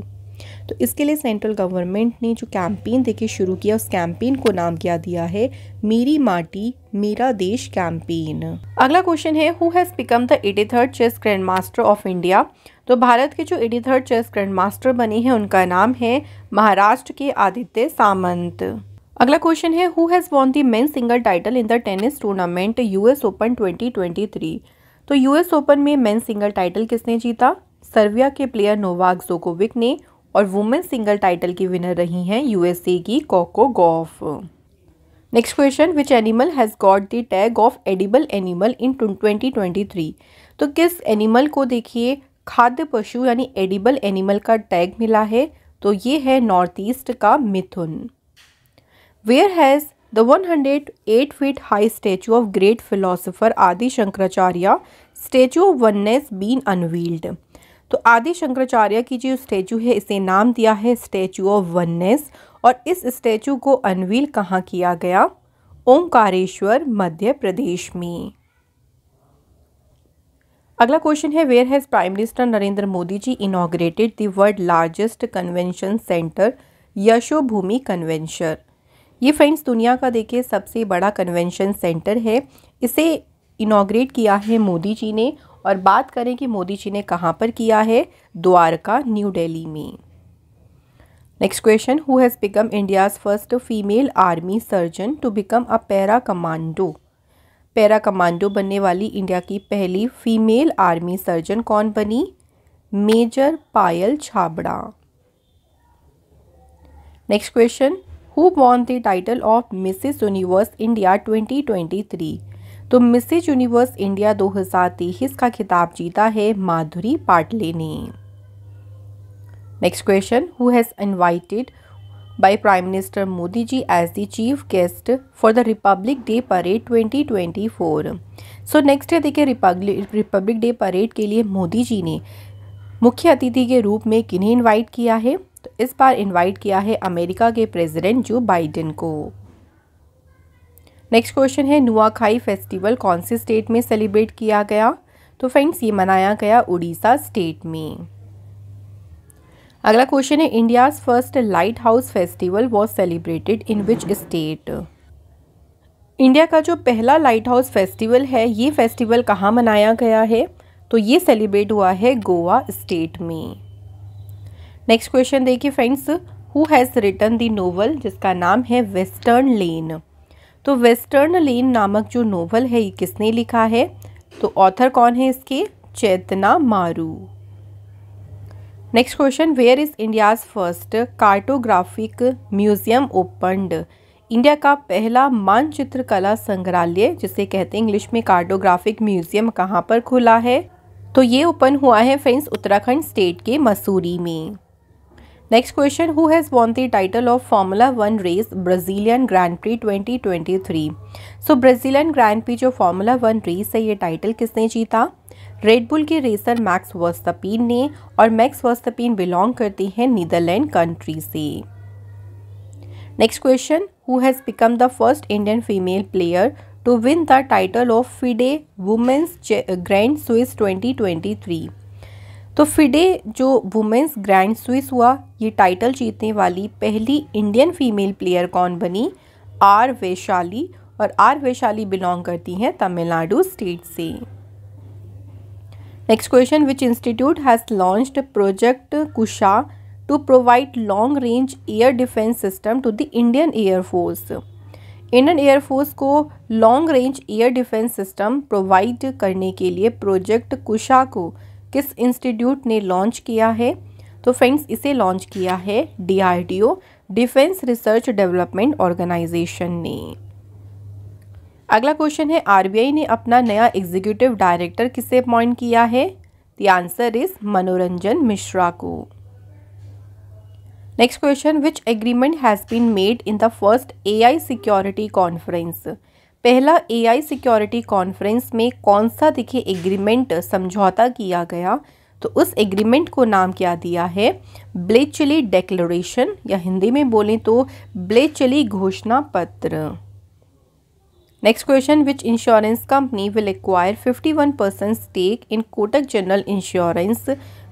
तो इसके लिए सेंट्रल गवर्नमेंट ने जो कैंपेन देखिए शुरू किया उस कैंपेन को नाम क्या दिया है मेरी माटी मेरा देश कैंपेन अगला क्वेश्चन है who has become the eighty third chess grandmaster of India तो भारत के जो eighty third chess grandmaster बने हैं उनका नाम है महाराष्ट्र के आदित्य सामंत अगला क्वेश्चन है who has won the men single title in the tennis tournament US open 2023 तो यूएस ओपन में मेन सिंगल टाइटल किसने जीता सर्विया के प्लेयर नोवाक जोकोविक ने और वुमेन सिंगल टाइटल की विनर रही हैं यूएसए की Coco Gauff next question which animal has got the tag of edible animal in 2023 तो किस एनिमल को देखिए खाद्य पशु यानी एडिबल एनिमल का टैग मिला है तो ये है नॉर्थ ईस्ट का mithun where has the 108 feet high statue of great philosopher Adi Shankaracharya statue of oneness been unveiled तो आदि शंकराचार्य की जो स्टैचू है इसे नाम दिया है स्टैचू ऑफ वननेस और इस स्टैचू को अनवील कहाँ किया गया ओंकारेश्वर मध्य प्रदेश में अगला क्वेश्चन है where has prime minister Narendra Modi ji inaugurated the world largest convention centre Yashobhoomi convention ये फ्रेंड्स दुनिया का देखिए सबसे बड़ा कन्वेंशन सेंटर है इसे इनाग्रेट किया है मोदी जी ने और बात करें कि मोदी जी ने कहाँ पर किया है द्वारका न्यू दिल्ली में next question who has become India's first female army surgeon to become a para commando para commando बनने वाली इंडिया की पहली फीमेल आर्मी सर्जन कौन बनी major Payal Chhabra next question who won the title of Mrs universe India 2023 तो Mrs universe India 2023 का खिताब जीता है माधुरी पाटले ने next question who has invited by Prime Minister Modi ji as the chief guest for the Republic Day Parade 2024. So next है देखिए Republic Republic day parade के लिए मोदी जी ने मुख्य अतिथि के रूप में किन्हें इनवाइट किया है तो इस बार इनवाइट किया है अमेरिका के प्रेसिडेंट जो बाइडेन को नेक्स्ट क्वेश्चन है नुआखाई फेस्टिवल कौन से स्टेट में सेलिब्रेट किया गया तो फ्रेंड्स ये मनाया गया उड़ीसा स्टेट में अगला क्वेश्चन है India's first lighthouse festival was celebrated in which state India का जो पहला लाइट हाउस फेस्टिवल है ये फेस्टिवल कहाँ मनाया गया है तो ये सेलिब्रेट हुआ है गोवा स्टेट में नेक्स्ट क्वेश्चन देखिए friends who has written the novel जिसका नाम है वेस्टर्न लेन तो वेस्टर्न लेन नामक जो नोवेल है ये किसने लिखा है तो ऑथर कौन है इसके Chetna Maru next question where is India's first cartographic museum opened India का पहला मानचित्र कला संग्रहालय जिसे कहते हैं इंग्लिश में कार्टोग्राफिक म्यूजियम कहाँ पर खुला है तो ये ओपन हुआ है फ्रेंड्स उत्तराखंड स्टेट के मसूरी में next question who has won the title of Formula one race Brazilian grand prix 2023? So Brazilian grand prix जो फार्मूला वन रेस है ये टाइटल किसने जीता रेडबुल के रेसर मैक्स वस्तपीन ने और मैक्स वस्तपीन बिलोंग करती हैं नीदरलैंड कंट्री से next question who has become the first Indian female player to win the title of FIDE women's grand Swiss twenty तो फिडे जो वुमेंस ग्रैंड स्विस हुआ ये टाइटल जीतने वाली पहली इंडियन फीमेल प्लेयर कौन बनी आर वैशाली और आर वैशाली बिलोंग करती हैं तमिलनाडु स्टेट से next question which institute has launch project Kusha to provide long range air defence system to the Indian air force Indian air force को long range air defence system provide करने के लिए प्रोजेक्ट कुशा को किस इंस्टीट्यूट ने लॉन्च किया है तो फ्रेंड्स इसे लॉन्च किया है DRDO defence research development organisation ने अगला क्वेश्चन है आरबीआई ने अपना नया एग्जीक्यूटिव डायरेक्टर किसे अपॉइंट किया है the answer is Manoranjan Mishra को next question which agreement has been made in the first AI security conference पहला एआई सिक्योरिटी कॉन्फ्रेंस में कौन सा देखिए एग्रीमेंट समझौता किया गया तो उस एग्रीमेंट को नाम क्या दिया है ब्लेचली डेक्लेशन या हिंदी में बोलें तो ब्लेचली घोषणा पत्र next question which insurance company will acquire fifty one percent stake in Kotak general insurance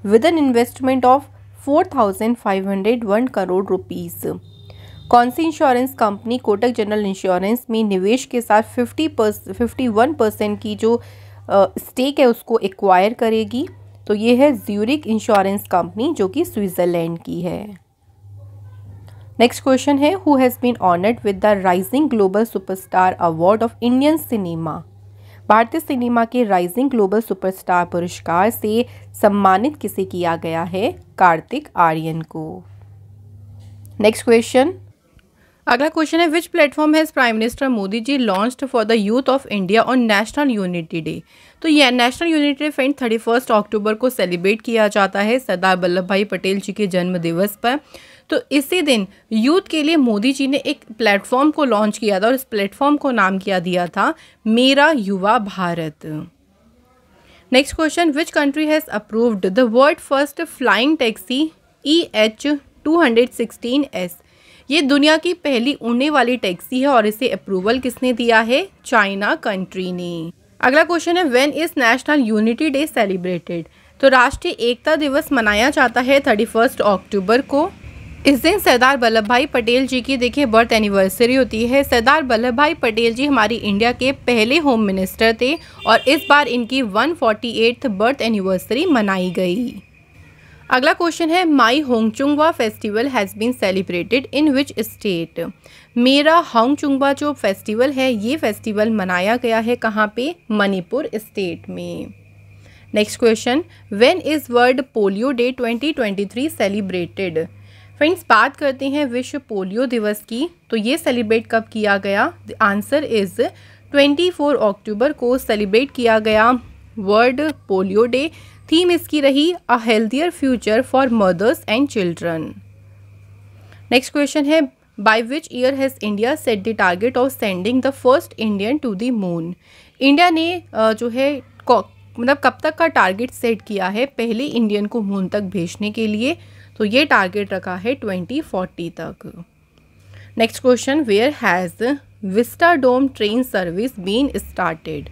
with an investment of four thousand five hundred one crore rupees कौन सी insurance company Kotak general insurance में निवेश के साथ फिफ्टी फिफ्टी वन परसेंट की जो stake है उसको एक्वायर करेगी तो ये है ज्यूरिक इंश्योरेंस कंपनी जो कि स्विट्ज़रलैंड की है नेक्स्ट क्वेश्चन है who has been honoured with the rising global superstar award of Indian cinema भारतीय सिनेमा के राइजिंग ग्लोबल सुपरस्टार पुरस्कार से सम्मानित किसे किया गया है कार्तिक आर्यन को नेक्स्ट क्वेश्चन अगला क्वेश्चन है which platform has prime minister Modi ji launched for the youth of India on national unity day तो यह national unity day friend thirty first October को सेलिब्रेट किया जाता है सरदार वल्लभ भाई पटेल जी के जन्म दिवस पर तो इसी दिन यूथ के लिए मोदी जी ने एक प्लेटफॉर्म को लॉन्च किया था और इस प्लेटफॉर्म को नाम किया दिया था Mera Yuva Bharat next question which country has approved the world first flying taxi E H two hundred sixteen S ये दुनिया की पहली उड़ने वाली टैक्सी है और इसे अप्रूवल किसने दिया है चाइना कंट्री ने अगला क्वेश्चन है when is national unity day celebrated तो राष्ट्रीय एकता दिवस मनाया जाता है थर्टी फर्स्ट अक्टूबर को इस दिन सरदार वल्लभ भाई पटेल जी की देखिए बर्थ एनिवर्सरी होती है सरदार वल्लभ भाई पटेल जी हमारी इंडिया के पहले होम मिनिस्टर थे और इस बार इनकी 148th बर्थ एनिवर्सरी मनाई गई अगला क्वेश्चन है माई होंगचुंगवा festival has been celebrated in which state Mera होंगचुंगवा जो फेस्टिवल है ये फेस्टिवल मनाया गया है कहाँ पे मणिपुर स्टेट में next question when is world polio day 2023 celebrated friends बात करते हैं विश्व पोलियो दिवस की तो ये सेलिब्रेट कब किया गया द आंसर इज़ 24 अक्टूबर को सेलिब्रेट किया गया वर्ल्ड पोलियो डे थीम इसकी रही a healthier future for mothers and children next question है by which year has India set the target of sending the first Indian to the moon India ने जो है मतलब कब तक का टारगेट सेट किया है पहले इंडियन को मून तक भेजने के लिए तो ये टारगेट रखा है ट्वेंटी फोर्टी तक next question where has Vistadome train service been started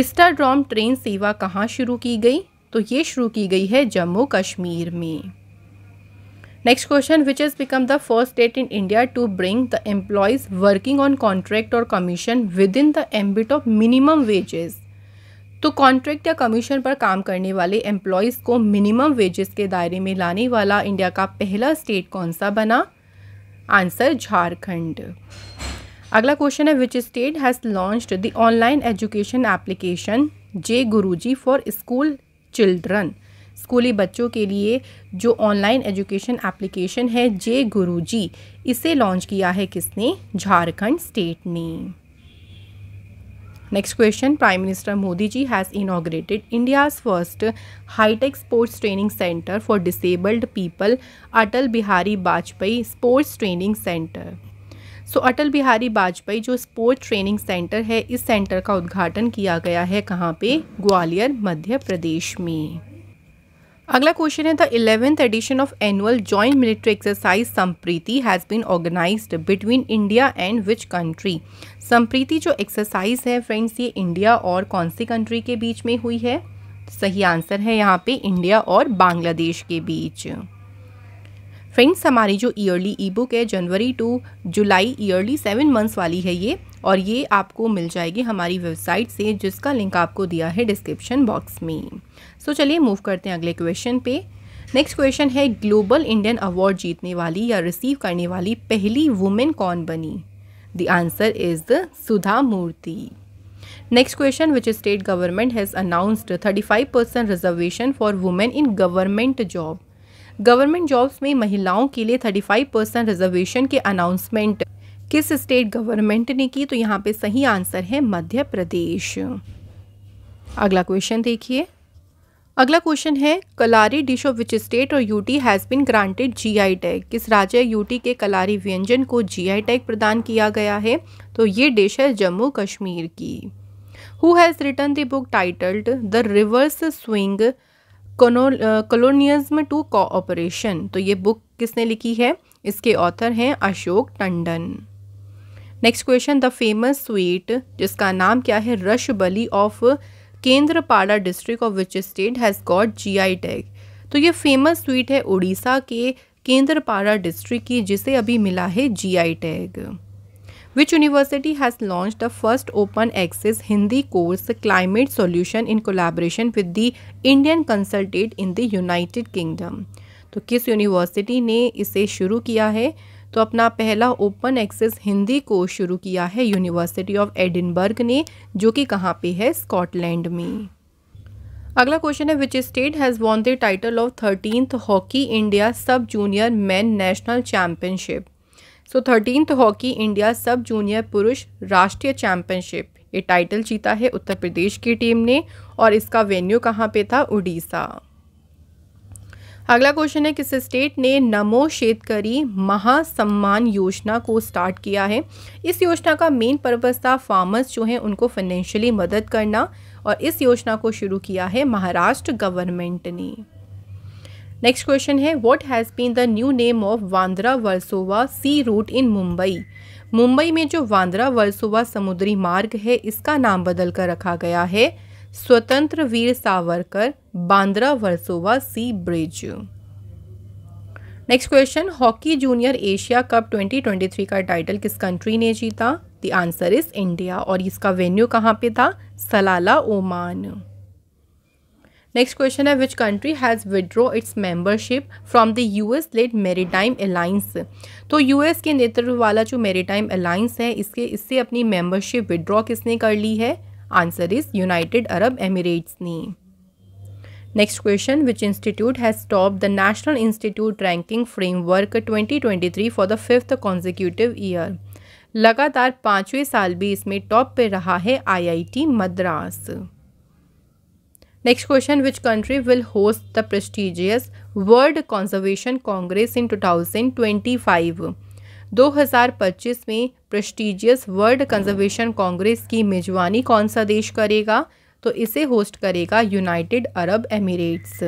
Vistadome train सेवा कहाँ शुरू की गई तो ये शुरू की गई है जम्मू कश्मीर में next question which is become the first state in India to bring the employees working on contract और commission within the ambit of minimum wages तो कॉन्ट्रैक्ट या कमीशन पर काम करने वाले एम्प्लॉयज़ को मिनिमम वेजेस के दायरे में लाने वाला इंडिया का पहला स्टेट कौन सा बना आंसर झारखंड अगला क्वेश्चन है which state has launched the online education application J Guruji for school children स्कूली बच्चों के लिए जो ऑनलाइन एजुकेशन एप्लीकेशन है जे गुरुजी इसे लॉन्च किया है किसने झारखंड स्टेट ने next question prime minister Modi ji has inaugurated India's first hitech sports training centre for disabled people Atal Bihari Vajpayee sports training centre so Atal Bihari Vajpayee जो स्पोर्ट ट्रेनिंग सेंटर है इस सेंटर का उद्घाटन किया गया है कहाँ पे ग्वालियर मध्य प्रदेश में अगला क्वेश्चन है the eleventh edition of annual joint military exercise Sampriti has been organise between India and which country Sampriti जो एक्सरसाइज है फ्रेंड्स ये इंडिया और कौन सी कंट्री के बीच में हुई है तो सही आंसर है यहाँ पे इंडिया और बांग्लादेश के बीच फ्रेंड्स हमारी जो ईयरली ई बुक है January to July yearly seven months वाली है ये और ये आपको मिल जाएगी हमारी वेबसाइट से जिसका लिंक आपको दिया है डिस्क्रिप्शन बॉक्स में सो so, चलिए मूव करते हैं अगले क्वेश्चन पे नेक्स्ट क्वेश्चन है ग्लोबल इंडियन अवार्ड जीतने वाली या रिसीव करने वाली पहली वुमेन कौन बनी the answer is the Sudha Murthy next which state government has announced thirty five percent reservation for women in government job government jobs में महिलाओं के लिए 35 परसेंट रिजर्वेशन के अनाउंसमेंट किस स्टेट गवर्नमेंट ने की तो यहाँ पे सही आंसर है मध्य प्रदेश अगला क्वेश्चन देखिए अगला क्वेश्चन है Kalari dish of which state और UT has been granted GI tag किस राज्य यूटी के कलारी व्यंजन को जीआई टैग प्रदान किया गया है तो ये डिश है जम्मू कश्मीर की who has return the book titled the reverse swing colonialism to cooperation तो ये बुक किसने लिखी है इसके ऑथर हैं Ashok Tandon next question the famous sweet जिसका नाम क्या है Rasabali of Kendrapara district of which state has got GI tag तो ये फेमस स्वीट है उड़ीसा के केंद्रपाड़ा डिस्ट्रिक्ट की जिसे अभी मिला है GI tag which university has launched the first open access Hindi course Climate Solution in collaboration with the Indian Consultate in the United Kingdom. तो किस university ने इसे शुरू किया है तो अपना पहला ओपन एक्सेस हिंदी कोर्स शुरू किया है यूनिवर्सिटी ऑफ एडिनबर्ग ने जो कि कहाँ पे है स्कॉटलैंड में अगला क्वेश्चन है which state has won the title of thirteen hockey India sub junior men national championship so thirteen hockey India sub junior पुरुष राष्ट्रीय चैम्पियनशिप ये टाइटल जीता है उत्तर प्रदेश की टीम ने और इसका वेन्यू कहाँ पे था उड़ीसा अगला क्वेश्चन है किस स्टेट ने नमो शेतकारी महासम्मान योजना को स्टार्ट किया है इस योजना का मेन पर्पज था फार्मर्स जो हैं उनको फाइनेंशियली मदद करना और इस योजना को शुरू किया है महाराष्ट्र गवर्नमेंट ने नेक्स्ट क्वेश्चन है what has been the new name of Bandra Versova sea route in Mumbai Mumbai में जो वांद्रा वर्सोवा समुद्री मार्ग है इसका नाम बदल कर रखा गया है Swatantra Veer Savarkar Bandra Versova sea bridge next question hockey junior Asia cup 2023 का टाइटल किस कंट्री ने जीता द आंसर इज इंडिया और इसका वेन्यू कहाँ पे था सलाला ओमान नेक्स्ट क्वेश्चन है which country has withdraw its membership from the US led maritime alliance तो यूएस के नेतृत्व वाला जो मेरीटाइम अलाइंस है इसके इससे अपनी मेंबरशिप विड्रॉ किसने कर ली है answer is United Arab Emirates ने next question which institute has stop the national institute ranking framework 2023 for the fifth consecutive year लगातार पाँचवें साल भी इसमें टॉप पे रहा है IIT Madras next question which country will host the prestigious world conservation congress in 2025? 2025 में प्रेस्टिजियस वर्ल्ड कंजर्वेशन कांग्रेस की मेजबानी कौन सा देश करेगा तो इसे होस्ट करेगा यूनाइटेड अरब एमिरेट्स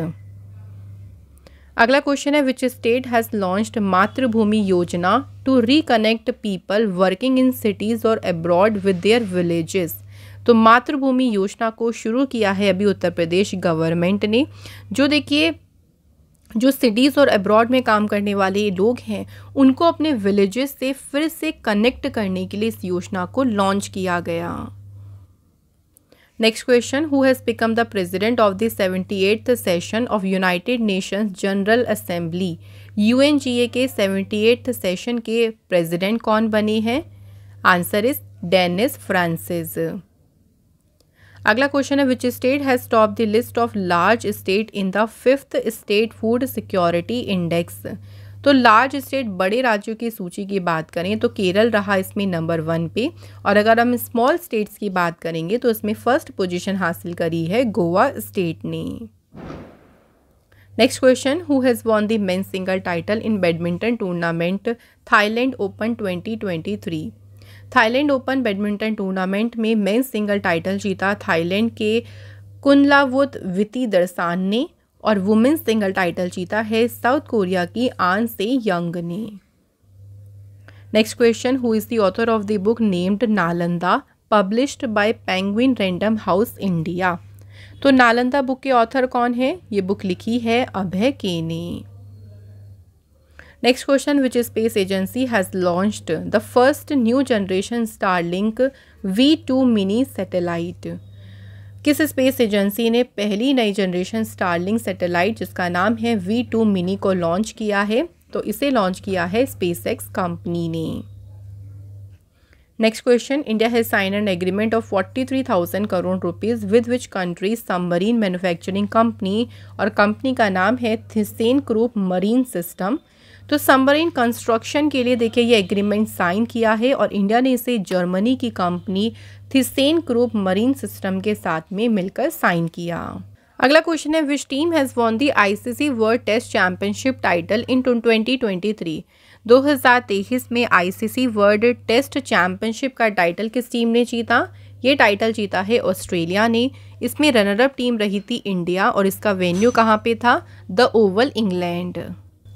अगला क्वेश्चन है which state has launched Matribhumi Yojana to reconnect people working in cities और अब्रॉड विद देयर विलेजेस तो मातृभूमि योजना को शुरू किया है अभी उत्तर प्रदेश गवर्नमेंट ने जो देखिए जो सिटीज़ और अब्रॉड में काम करने वाले लोग हैं उनको अपने विलेजेस से फिर से कनेक्ट करने के लिए इस योजना को लॉन्च किया गया next question who has become the president of the seventy eighth session of United Nations General Assembly ए के सेवेंटी एट्थ सेशन के प्रेजिडेंट कौन बने हैं आंसर इज डेनिस फ्रांसिस अगला क्वेश्चन है which state has top the list of large state in the fifth state food security index तो large state बड़े राज्यों की सूची की बात करें तो केरल रहा इसमें नंबर वन पे और अगर हम स्मॉल स्टेट्स की बात करेंगे तो इसमें फर्स्ट पोजीशन हासिल करी है गोवा स्टेट ने next question who has won the men single title in badminton tournament Thailand open 2023 Thailand open badminton tournament में मेन सिंगल टाइटल जीता थाईलैंड के कुनलावुत विति दरसान ने और वुमेन्स सिंगल टाइटल जीता है साउथ कोरिया की आन से यंग ने next question who is the author of the book named Nalanda published by Penguin Random House India तो नालंदा बुक के ऑथर कौन है ये बुक लिखी है अभय के ने next question which space agency has has the first new generation generation V two mini satellite किस space agency ने पहली नई जनरेशन लिंक सैटेलाइट जिसका नाम है वी टू मिनी को लॉन्च किया है तो इसे लॉन्च किया है स्पेस एक्स कंपनी ने next question India has sign an agreement of forty three thousand crore rupees with which country submarine manufacturing company और कंपनी का नाम है थिसेन क्रूप मरीन सिस्टम तो सबमरीन कंस्ट्रक्शन के लिए देखिए ये एग्रीमेंट साइन किया है और इंडिया ने इसे जर्मनी की company ThyssenKrupp marine system के साथ में मिलकर साइन किया अगला क्वेश्चन है which team has won the ICC world test championship title in 2023 twenty में आईसीसी वर्ल्ड टेस्ट चैंपियनशिप का टाइटल किस टीम ने जीता ये टाइटल जीता है ऑस्ट्रेलिया ने इसमें रनरअप टीम रही थी इंडिया और इसका वेन्यू कहाँ पे था द ओवल इंग्लैंड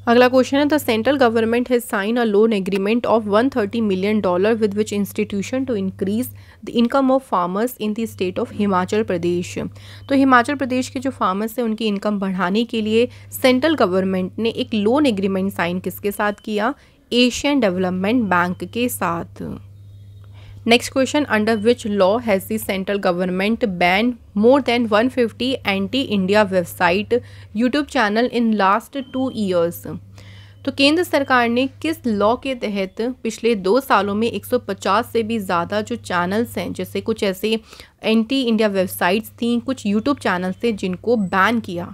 अगला क्वेश्चन है the central government has sign a loan agreement of 130 million dollar with which institution to increase the income of farmers in the state of Himachal Pradesh तो हिमाचल प्रदेश के जो फार्मर्स हैं उनकी इनकम बढ़ाने के लिए सेंट्रल गवर्नमेंट ने एक लोन एग्रीमेंट साइन किसके साथ किया एशियन डेवलपमेंट बैंक के साथ next question under which law has the central government ban more than 150 anti India website YouTube channel in last two years तो केंद्र सरकार ने किस लॉ के तहत पिछले दो सालों में 150 से भी ज़्यादा जो चैनल्स हैं जैसे कुछ ऐसे एंटी इंडिया वेबसाइट्स थी कुछ यूट्यूब चैनल्स थे जिनको बैन किया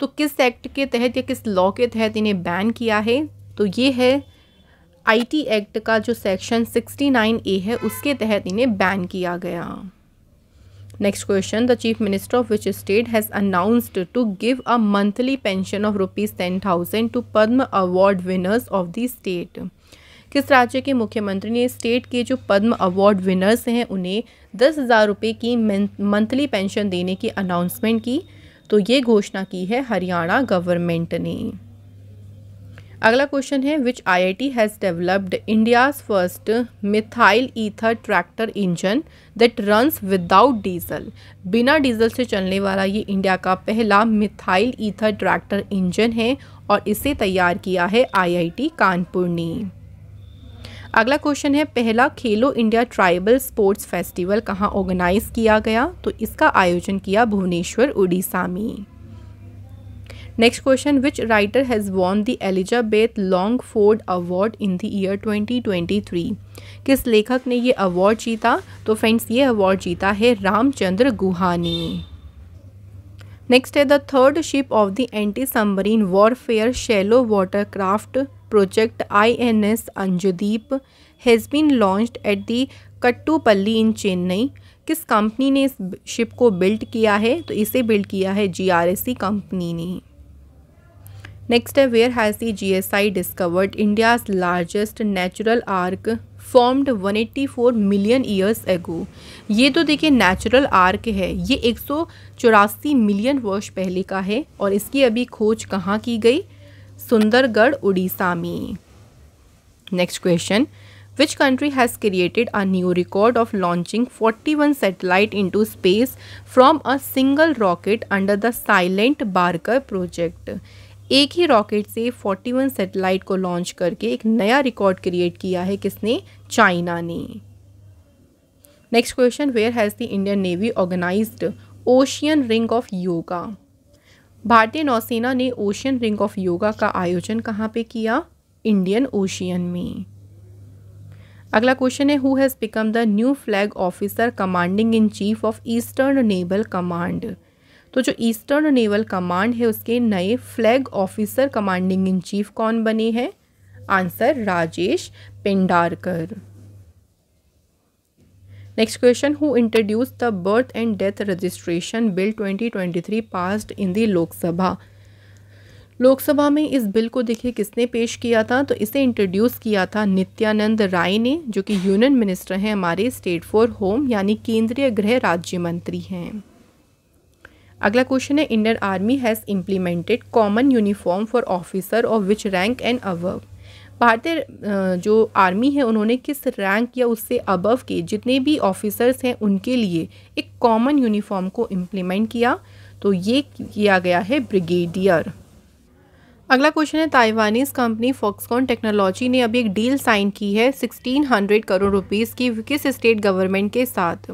तो किस एक्ट के तहत या किस लॉ के तहत इन्हें बैन किया है तो ये है आईटी एक्ट का जो सेक्शन 69 ए है उसके तहत इन्हें बैन किया गया next question the chief minister of which state has announced to give a monthly pension of rupees ten thousand to Padma award winners of the state किस राज्य के मुख्यमंत्री ने स्टेट के जो पद्म अवार्ड विनर्स हैं उन्हें दस हज़ार रुपये की मंथली पेंशन देने की अनाउंसमेंट की तो ये घोषणा की है हरियाणा गवर्नमेंट ने अगला क्वेश्चन है which I I T has developed India's first methyl ether tractor engine that runs without diesel बिना डीजल से चलने वाला ये इंडिया का पहला मिथाइल ईथर ट्रैक्टर इंजन है और इसे तैयार किया है आईआईटी कानपुर ने अगला क्वेश्चन है पहला Khelo India tribal sports festival कहाँ ऑर्गेनाइज किया गया तो इसका आयोजन किया भुवनेश्वर उड़ीसा में next question which writer has won the Elizabeth Longford award in the year 2023 किस लेखक ने ये अवार्ड जीता तो फ्रेंड्स ये अवार्ड जीता है रामचंद्र गुहानी नेक्स्ट है the third ship of the anti submarine warfare shallow watercraft project I N S Anjadip has been launch at the Kattupalli in Chennai किस कंपनी ने इस शिप को बिल्ड किया है तो इसे बिल्ड किया है सी कंपनी ने नेक्स्ट है where has the G S I discovered India's largest natural arch formed 184 million years ago ये तो देखिए नेचुरल आर्क है ये एक मिलियन वर्ष पहले का है और इसकी अभी खोज कहाँ की गई सुंदरगढ़ उड़ीसा में next question which country has created a new record of launching 41 one satellite in space from a single rocket under the silent barker project एक ही रॉकेट से 41 सैटेलाइट को लॉन्च करके एक नया रिकॉर्ड क्रिएट किया है किसने चाइना ने next question where has the Indian navy organised ocean ring of yoga भारतीय नौसेना ने ओशियन रिंग ऑफ योगा का आयोजन कहाँ पे किया इंडियन ओशियन में अगला क्वेश्चन है who has become the new flag officer commanding in chief of eastern naval command तो जो ईस्टर्न नेवल कमांड है उसके नए flag officer commanding in chief कौन बने हैं answer Rajesh Pendharkar next question who introduce the birth and death registration bill 2023 passed in the Lok Sabha लोकसभा में इस बिल को देखिए किसने पेश किया था तो इसे इंट्रोड्यूस किया था नित्यानंद राय ने जो कि यूनियन मिनिस्टर हैं हमारे स्टेट फॉर होम यानी केंद्रीय गृह राज्य मंत्री हैं अगला क्वेश्चन है Indian army has implemented common uniform for officer of which rank and above भारतीय जो आर्मी है उन्होंने किस रैंक या उससे अबव के जितने भी ऑफिसर्स हैं उनके लिए एक कॉमन यूनिफॉर्म को इम्प्लीमेंट किया तो ये किया गया है ब्रिगेडियर अगला क्वेश्चन है ताइवानीज कंपनी फॉक्सकॉन टेक्नोलॉजी ने अभी एक डील साइन की है 1600 करोड़ रुपीस की किस स्टेट गवर्नमेंट के साथ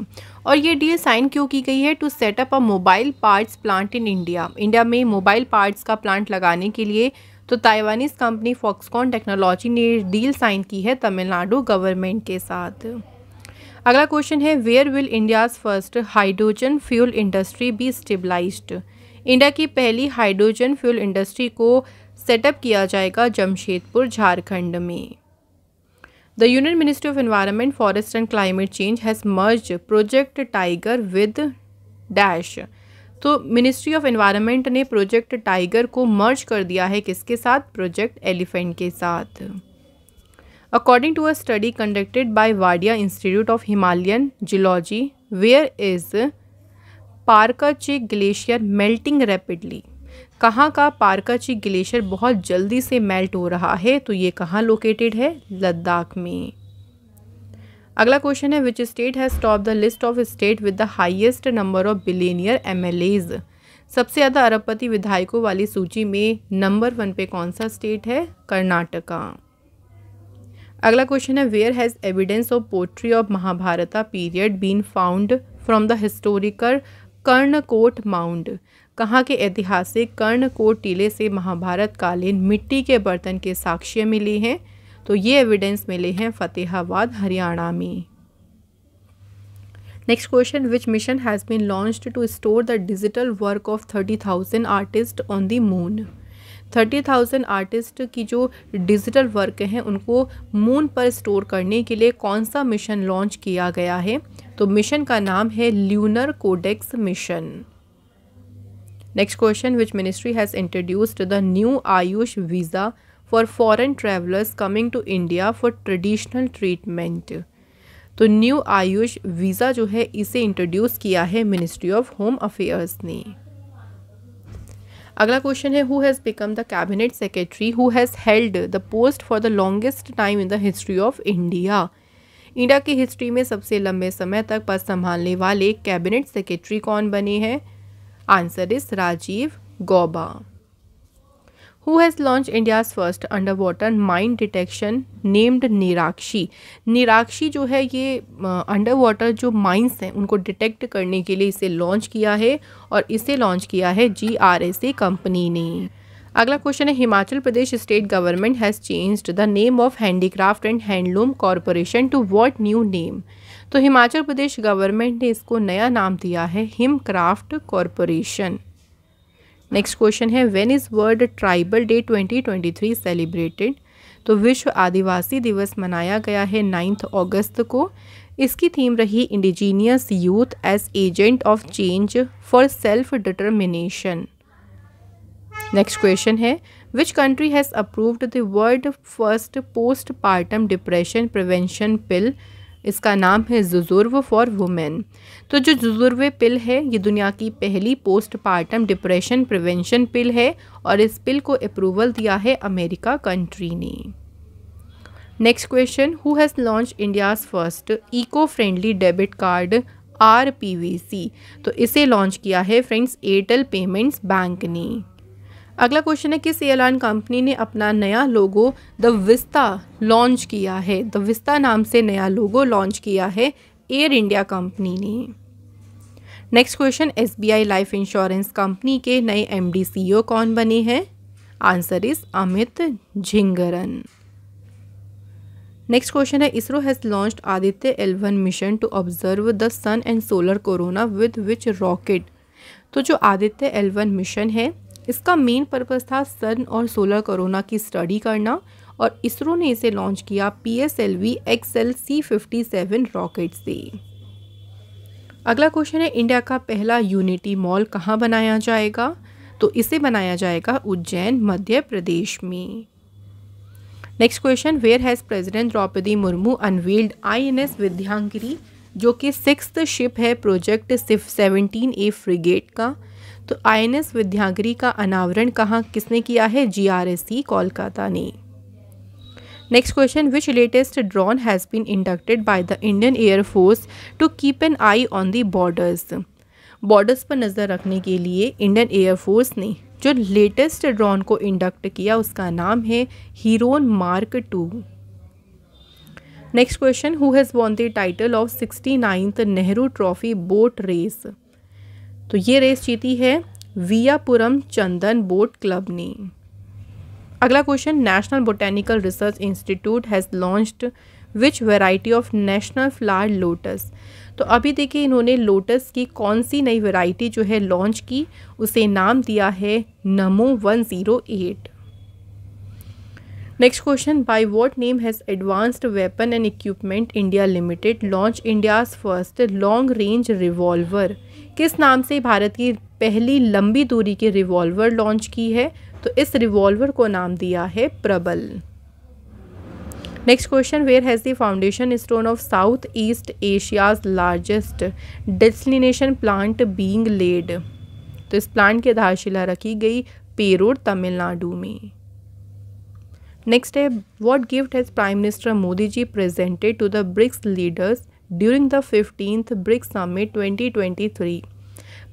और ये डील साइन क्यों की गई है to setup a mobile parts plant in India India में मोबाइल पार्ट्स का प्लांट लगाने के लिए तो ताइवानीज कंपनी फॉक्सकॉन टेक्नोलॉजी ने डील साइन की है तमिलनाडु गवर्नमेंट के साथ अगला क्वेश्चन है where will India's first hydrogen fuel industry be stabilised India की पहली हाइड्रोजन फ्यूल इंडस्ट्री को सेटअप किया जाएगा जमशेदपुर झारखंड में The Union Ministry of Environment, Forest and Climate Change has merged Project Tiger with dash तो मिनिस्ट्री ऑफ एनवायरनमेंट ने Project Tiger को merge कर दिया है किसके साथ प्रोजेक्ट एलिफेंट के साथ according to a study conducted by Wadia Institute of Himalayan Geology where is Parkachik glacier melting rapidly कहाँ का पारकाची ग्लेशियर बहुत जल्दी से मेल्ट हो रहा है तो ये कहाँ लोकेटेड है लद्दाख में अगला क्वेश्चन है which state has top the list of state with the highest number of billionaire um सबसे ज़्यादा अरबपति विधायकों वाली सूची में नंबर वन पे कौन सा स्टेट है कर्नाटका अगला क्वेश्चन है where has evidence of pottery of Mahabharata period been found from the historical Karnakot mound कहाँ के ऐतिहासिक कर्णकोट टीले से महाभारत कालीन मिट्टी के बर्तन के साक्ष्य मिले हैं तो ये एविडेंस मिले हैं फतेहाबाद हरियाणा में next question which mission has been launch to store the digital work of thirty thousand artist on the moon thirty thousand artist की जो डिजिटल वर्क हैं उनको मून पर स्टोर करने के लिए कौन सा मिशन लॉन्च किया गया है तो मिशन का नाम है lunar codex mission next question which ministry has introduced the new AYUSH visa for foreign travellers coming to India for traditional treatment तो न्यू आयुष वीज़ा जो है इसे इंट्रोड्यूस किया है मिनिस्ट्री ऑफ होम अफेयर्स ने अगला क्वेश्चन है who has become the cabinet secretary who has held the post for the longest time in the history of India India की हिस्ट्री में सबसे लंबे समय तक पद संभालने वाले कैबिनेट सेक्रेटरी कौन बने हैं Answer is Rajiv Gauba. Who has launched India's first underwater mine detection named निराक्षी निराक्षी जो है ये अंडर वाटर जो माइंस हैं उनको डिटेक्ट करने के लिए इसे लॉन्च किया है और इसे लॉन्च किया है G R S A company ने अगला क्वेश्चन है Himachal Pradesh state government has changed the name of handicraft and handloom corporation to what new name तो हिमाचल प्रदेश गवर्नमेंट ने इसको नया नाम दिया है Him craft corporation next question है when is world tribal day 2023 celebrated तो विश्व आदिवासी दिवस मनाया गया है नाइन्थ अगस्त को इसकी थीम रही indigenous youth as agent of change for self determination next question है which country has approved the world first post partum depression prevention pill इसका नाम है जुजुर्व फॉर वुमेन तो जो जुजुर्व पिल है ये दुनिया की पहली post partum depression prevention pill है और इस पिल को अप्रूवल दिया है अमेरिका कंट्री ने next question who has launch India's first eco friendly debit card आर तो इसे लॉन्च किया है फ्रेंड्स एयरटेल पेमेंट्स बैंक ने अगला क्वेश्चन है किस एयरलाइन कंपनी ने अपना नया लोगो द विस्ता लॉन्च किया है द विस्ता नाम से नया लोगो लॉन्च किया है एयर इंडिया कंपनी ने next question S life insurance company के नए एम डी e कौन बने हैं answer is Amit Jhingran next question है ISRO has launch Aditya L one mission to observe the sun and solar corona with which rocket तो जो आदित्य एलवन मिशन है इसका मेन पर्पज़ था सन और सोलर कोरोना की स्टडी करना और इसरो ने इसे लॉन्च किया P S L V X L C fifty seven rocket से अगला क्वेश्चन है इंडिया का पहला यूनिटी मॉल कहाँ बनाया जाएगा तो इसे बनाया जाएगा उज्जैन मध्य प्रदेश में next question where has president Droupadi Murmu unveiled I N S विद्यांगिरी जो कि सिक्स शिप है प्रोजेक्ट सिर्फ सेवनटीन ए फ्रिगेट का तो आई विद्यागिरी का अनावरण कहाँ किसने किया है जी कोलकाता ने next question which latest drone has been inducted by the Indian air force to keep an eye on the borders borders पर नज़र रखने के लिए इंडियन एयरफोर्स ने जो लेटेस्ट ड्रोन को इंडक्ट किया उसका नाम है Heron mark two next question who has won the title of sixty Nehru trophy boat race तो ये रेस जीती है वियापुरम चंदन बोट क्लब ने अगला question national botanical research institute has launched which variety of national flower lotus तो अभी देखिए इन्होंने लोटस की कौन सी नई वेराइटी जो है लॉन्च की उसे नाम दिया है Namo one zero eight next question by what name has advanced weapon and equipment India limited launch India's first long range revolver किस नाम से भारत की पहली लंबी दूरी की रिवॉल्वर लॉन्च की है तो इस रिवॉल्वर को नाम दिया है Prabal next question where has the foundation stone of south east Asia's largest destination plant being laid तो इस प्लांट की आधारशिला रखी गई पेरूर तमिलनाडु में नेक्स्ट है what gift has prime minister Modi ji presented to the BRICS leaders during the fifteenth BRICS summit 2023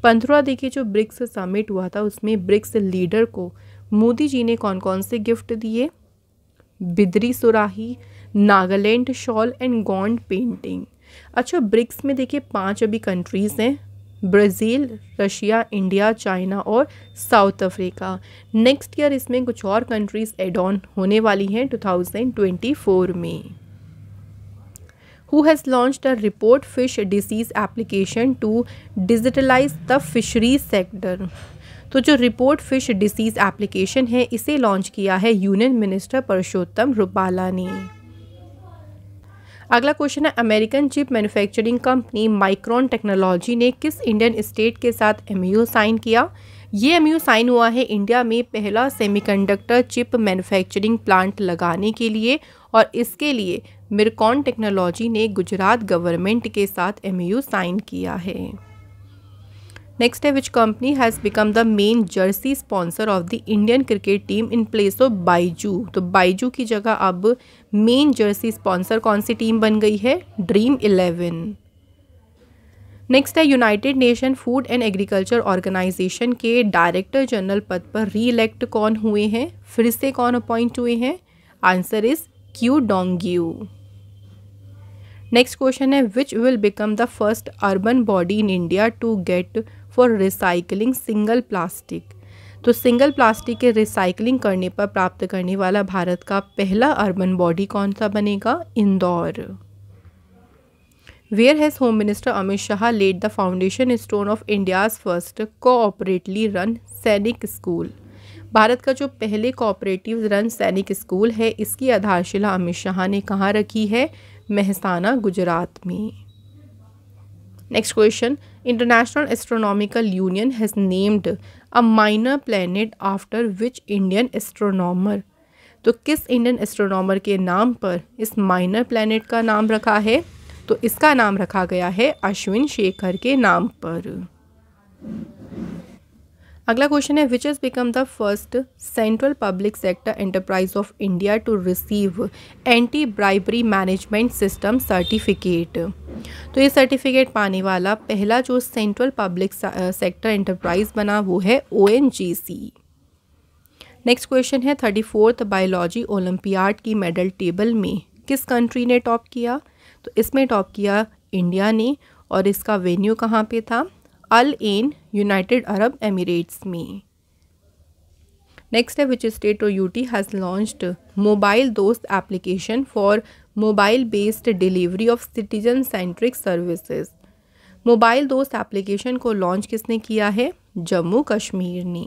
पंद्रह देखिए जो ब्रिक्स समिट हुआ था उसमें ब्रिक्स लीडर को मोदी जी ने कौन कौन से गिफ्ट दिए बिदरी सुराही Nagaland shawl and Gond painting अच्छा ब्रिक्स में देखिए पांच अभी कंट्रीज़ हैं ब्राज़ील रशिया इंडिया चाइना और साउथ अफ्रीका नेक्स्ट ईयर इसमें कुछ और कंट्रीज़ एड ऑन होने वाली हैं 2024 में who has launched a report fish disease application to digitalize the fisheries sector तो जो रिपोर्ट फिश डिसीज़ एप्लीकेशन है इसे लॉन्च किया है यूनियन मिनिस्टर परशोत्तम रूपाला ने अगला क्वेश्चन है American chip manufacturing company Micron technology ने किस इंडियन स्टेट के साथ एमयू साइन किया ये एमयू साइन हुआ है इंडिया में पहला सेमीकंडक्टर चिप मैन्युफैक्चरिंग प्लांट लगाने के लिए और इसके लिए मिरकॉन टेक्नोलॉजी ने गुजरात गवर्नमेंट के साथ एम साइन किया है नेक्स्ट है which company has become the main jersey sponsor of the Indian cricket team in place of Byju तो बाइजू की जगह अब मेन जर्सी स्पॉन्सर कौन सी टीम बन गई है ड्रीम इलेवन नेक्स्ट है United Nation food and agriculture organisation के डायरेक्टर जनरल पद पर री इलेक्ट कौन हुए हैं फिर से कौन अपॉइंट हुए हैं answer is Qu Dongyu next question है which will become the first urban body in India to get for recycling single plastic तो सिंगल प्लास्टिक के रिसाइकलिंग करने पर प्राप्त करने वाला भारत का पहला अर्बन बॉडी कौन सा बनेगा Indore where has home minister Amit Shah laid the foundation stone of India's first cooperatively run Sainik school Bharat का जो पहले कोऑपरेटिव रन सैनिक स्कूल है इसकी आधारशिला अमित शाह ने कहाँ रखी है महसाना गुजरात में next question international astronomical union has named a minor planet after which Indian astronomer तो किस इंडियन एस्ट्रोनॉमर के नाम पर इस माइनर प्लेनेट का नाम रखा है तो इसका नाम रखा गया है अश्विन शेखर के नाम पर अगला क्वेश्चन है which is become the first central public sector enterprise of India to receive anti bribery management system certificate तो ये सर्टिफिकेट पाने वाला पहला जो सेंट्रल पब्लिक सेक्टर एंटरप्राइज बना वो है O N G C next question है थर्टी फोर्थ बायोलॉजी ओलम्पियाड की मेडल टेबल में किस कंट्री ने टॉप किया तो इसमें टॉप किया इंडिया ने और इसका वेन्यू कहाँ पे था Al Ain United Arab Emirates में नेक्स्ट है विच स्टेट और टी has launched mobile Dost application for mobile based delivery of citizen centric services mobile Dost application को लॉन्च किसने किया है जम्मू कश्मीर ने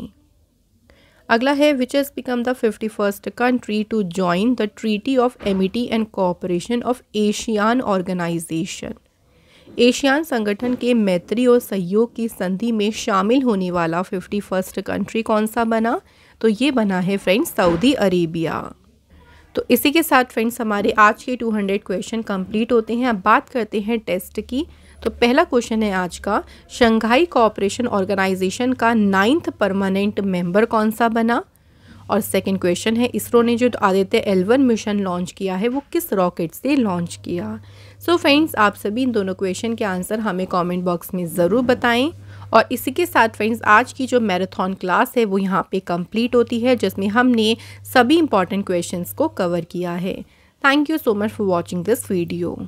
अगला है which has become the fifty first country to join the treaty of amity and cooperation of ASEAN organisation ASEAN संगठन के मैत्री और सहयोग की संधि में शामिल होने वाला फिफ्टी फर्स्ट कंट्री कौन सा बना तो ये बना है फ्रेंड्स सऊदी अरेबिया तो इसी के साथ फ्रेंड्स हमारे आज के 200 क्वेश्चन कंप्लीट होते हैं अब बात करते हैं टेस्ट की तो पहला क्वेश्चन है आज का शंघाई कोऑपरेशन ऑर्गेनाइजेशन का नाइन्थ परमानेंट मेंबर कौन सा बना और सेकंड क्वेश्चन है इसरो ने जो आदित्य एलवन मिशन लॉन्च किया है वो किस रॉकेट से लॉन्च किया सो so फ्रेंड्स आप सभी इन दोनों क्वेश्चन के आंसर हमें कमेंट बॉक्स में ज़रूर बताएं और इसी के साथ फ्रेंड्स आज की जो मैराथन क्लास है वो यहाँ पे कंप्लीट होती है जिसमें हमने सभी इंपॉर्टेंट क्वेश्चंस को कवर किया है thank you so much for watching this video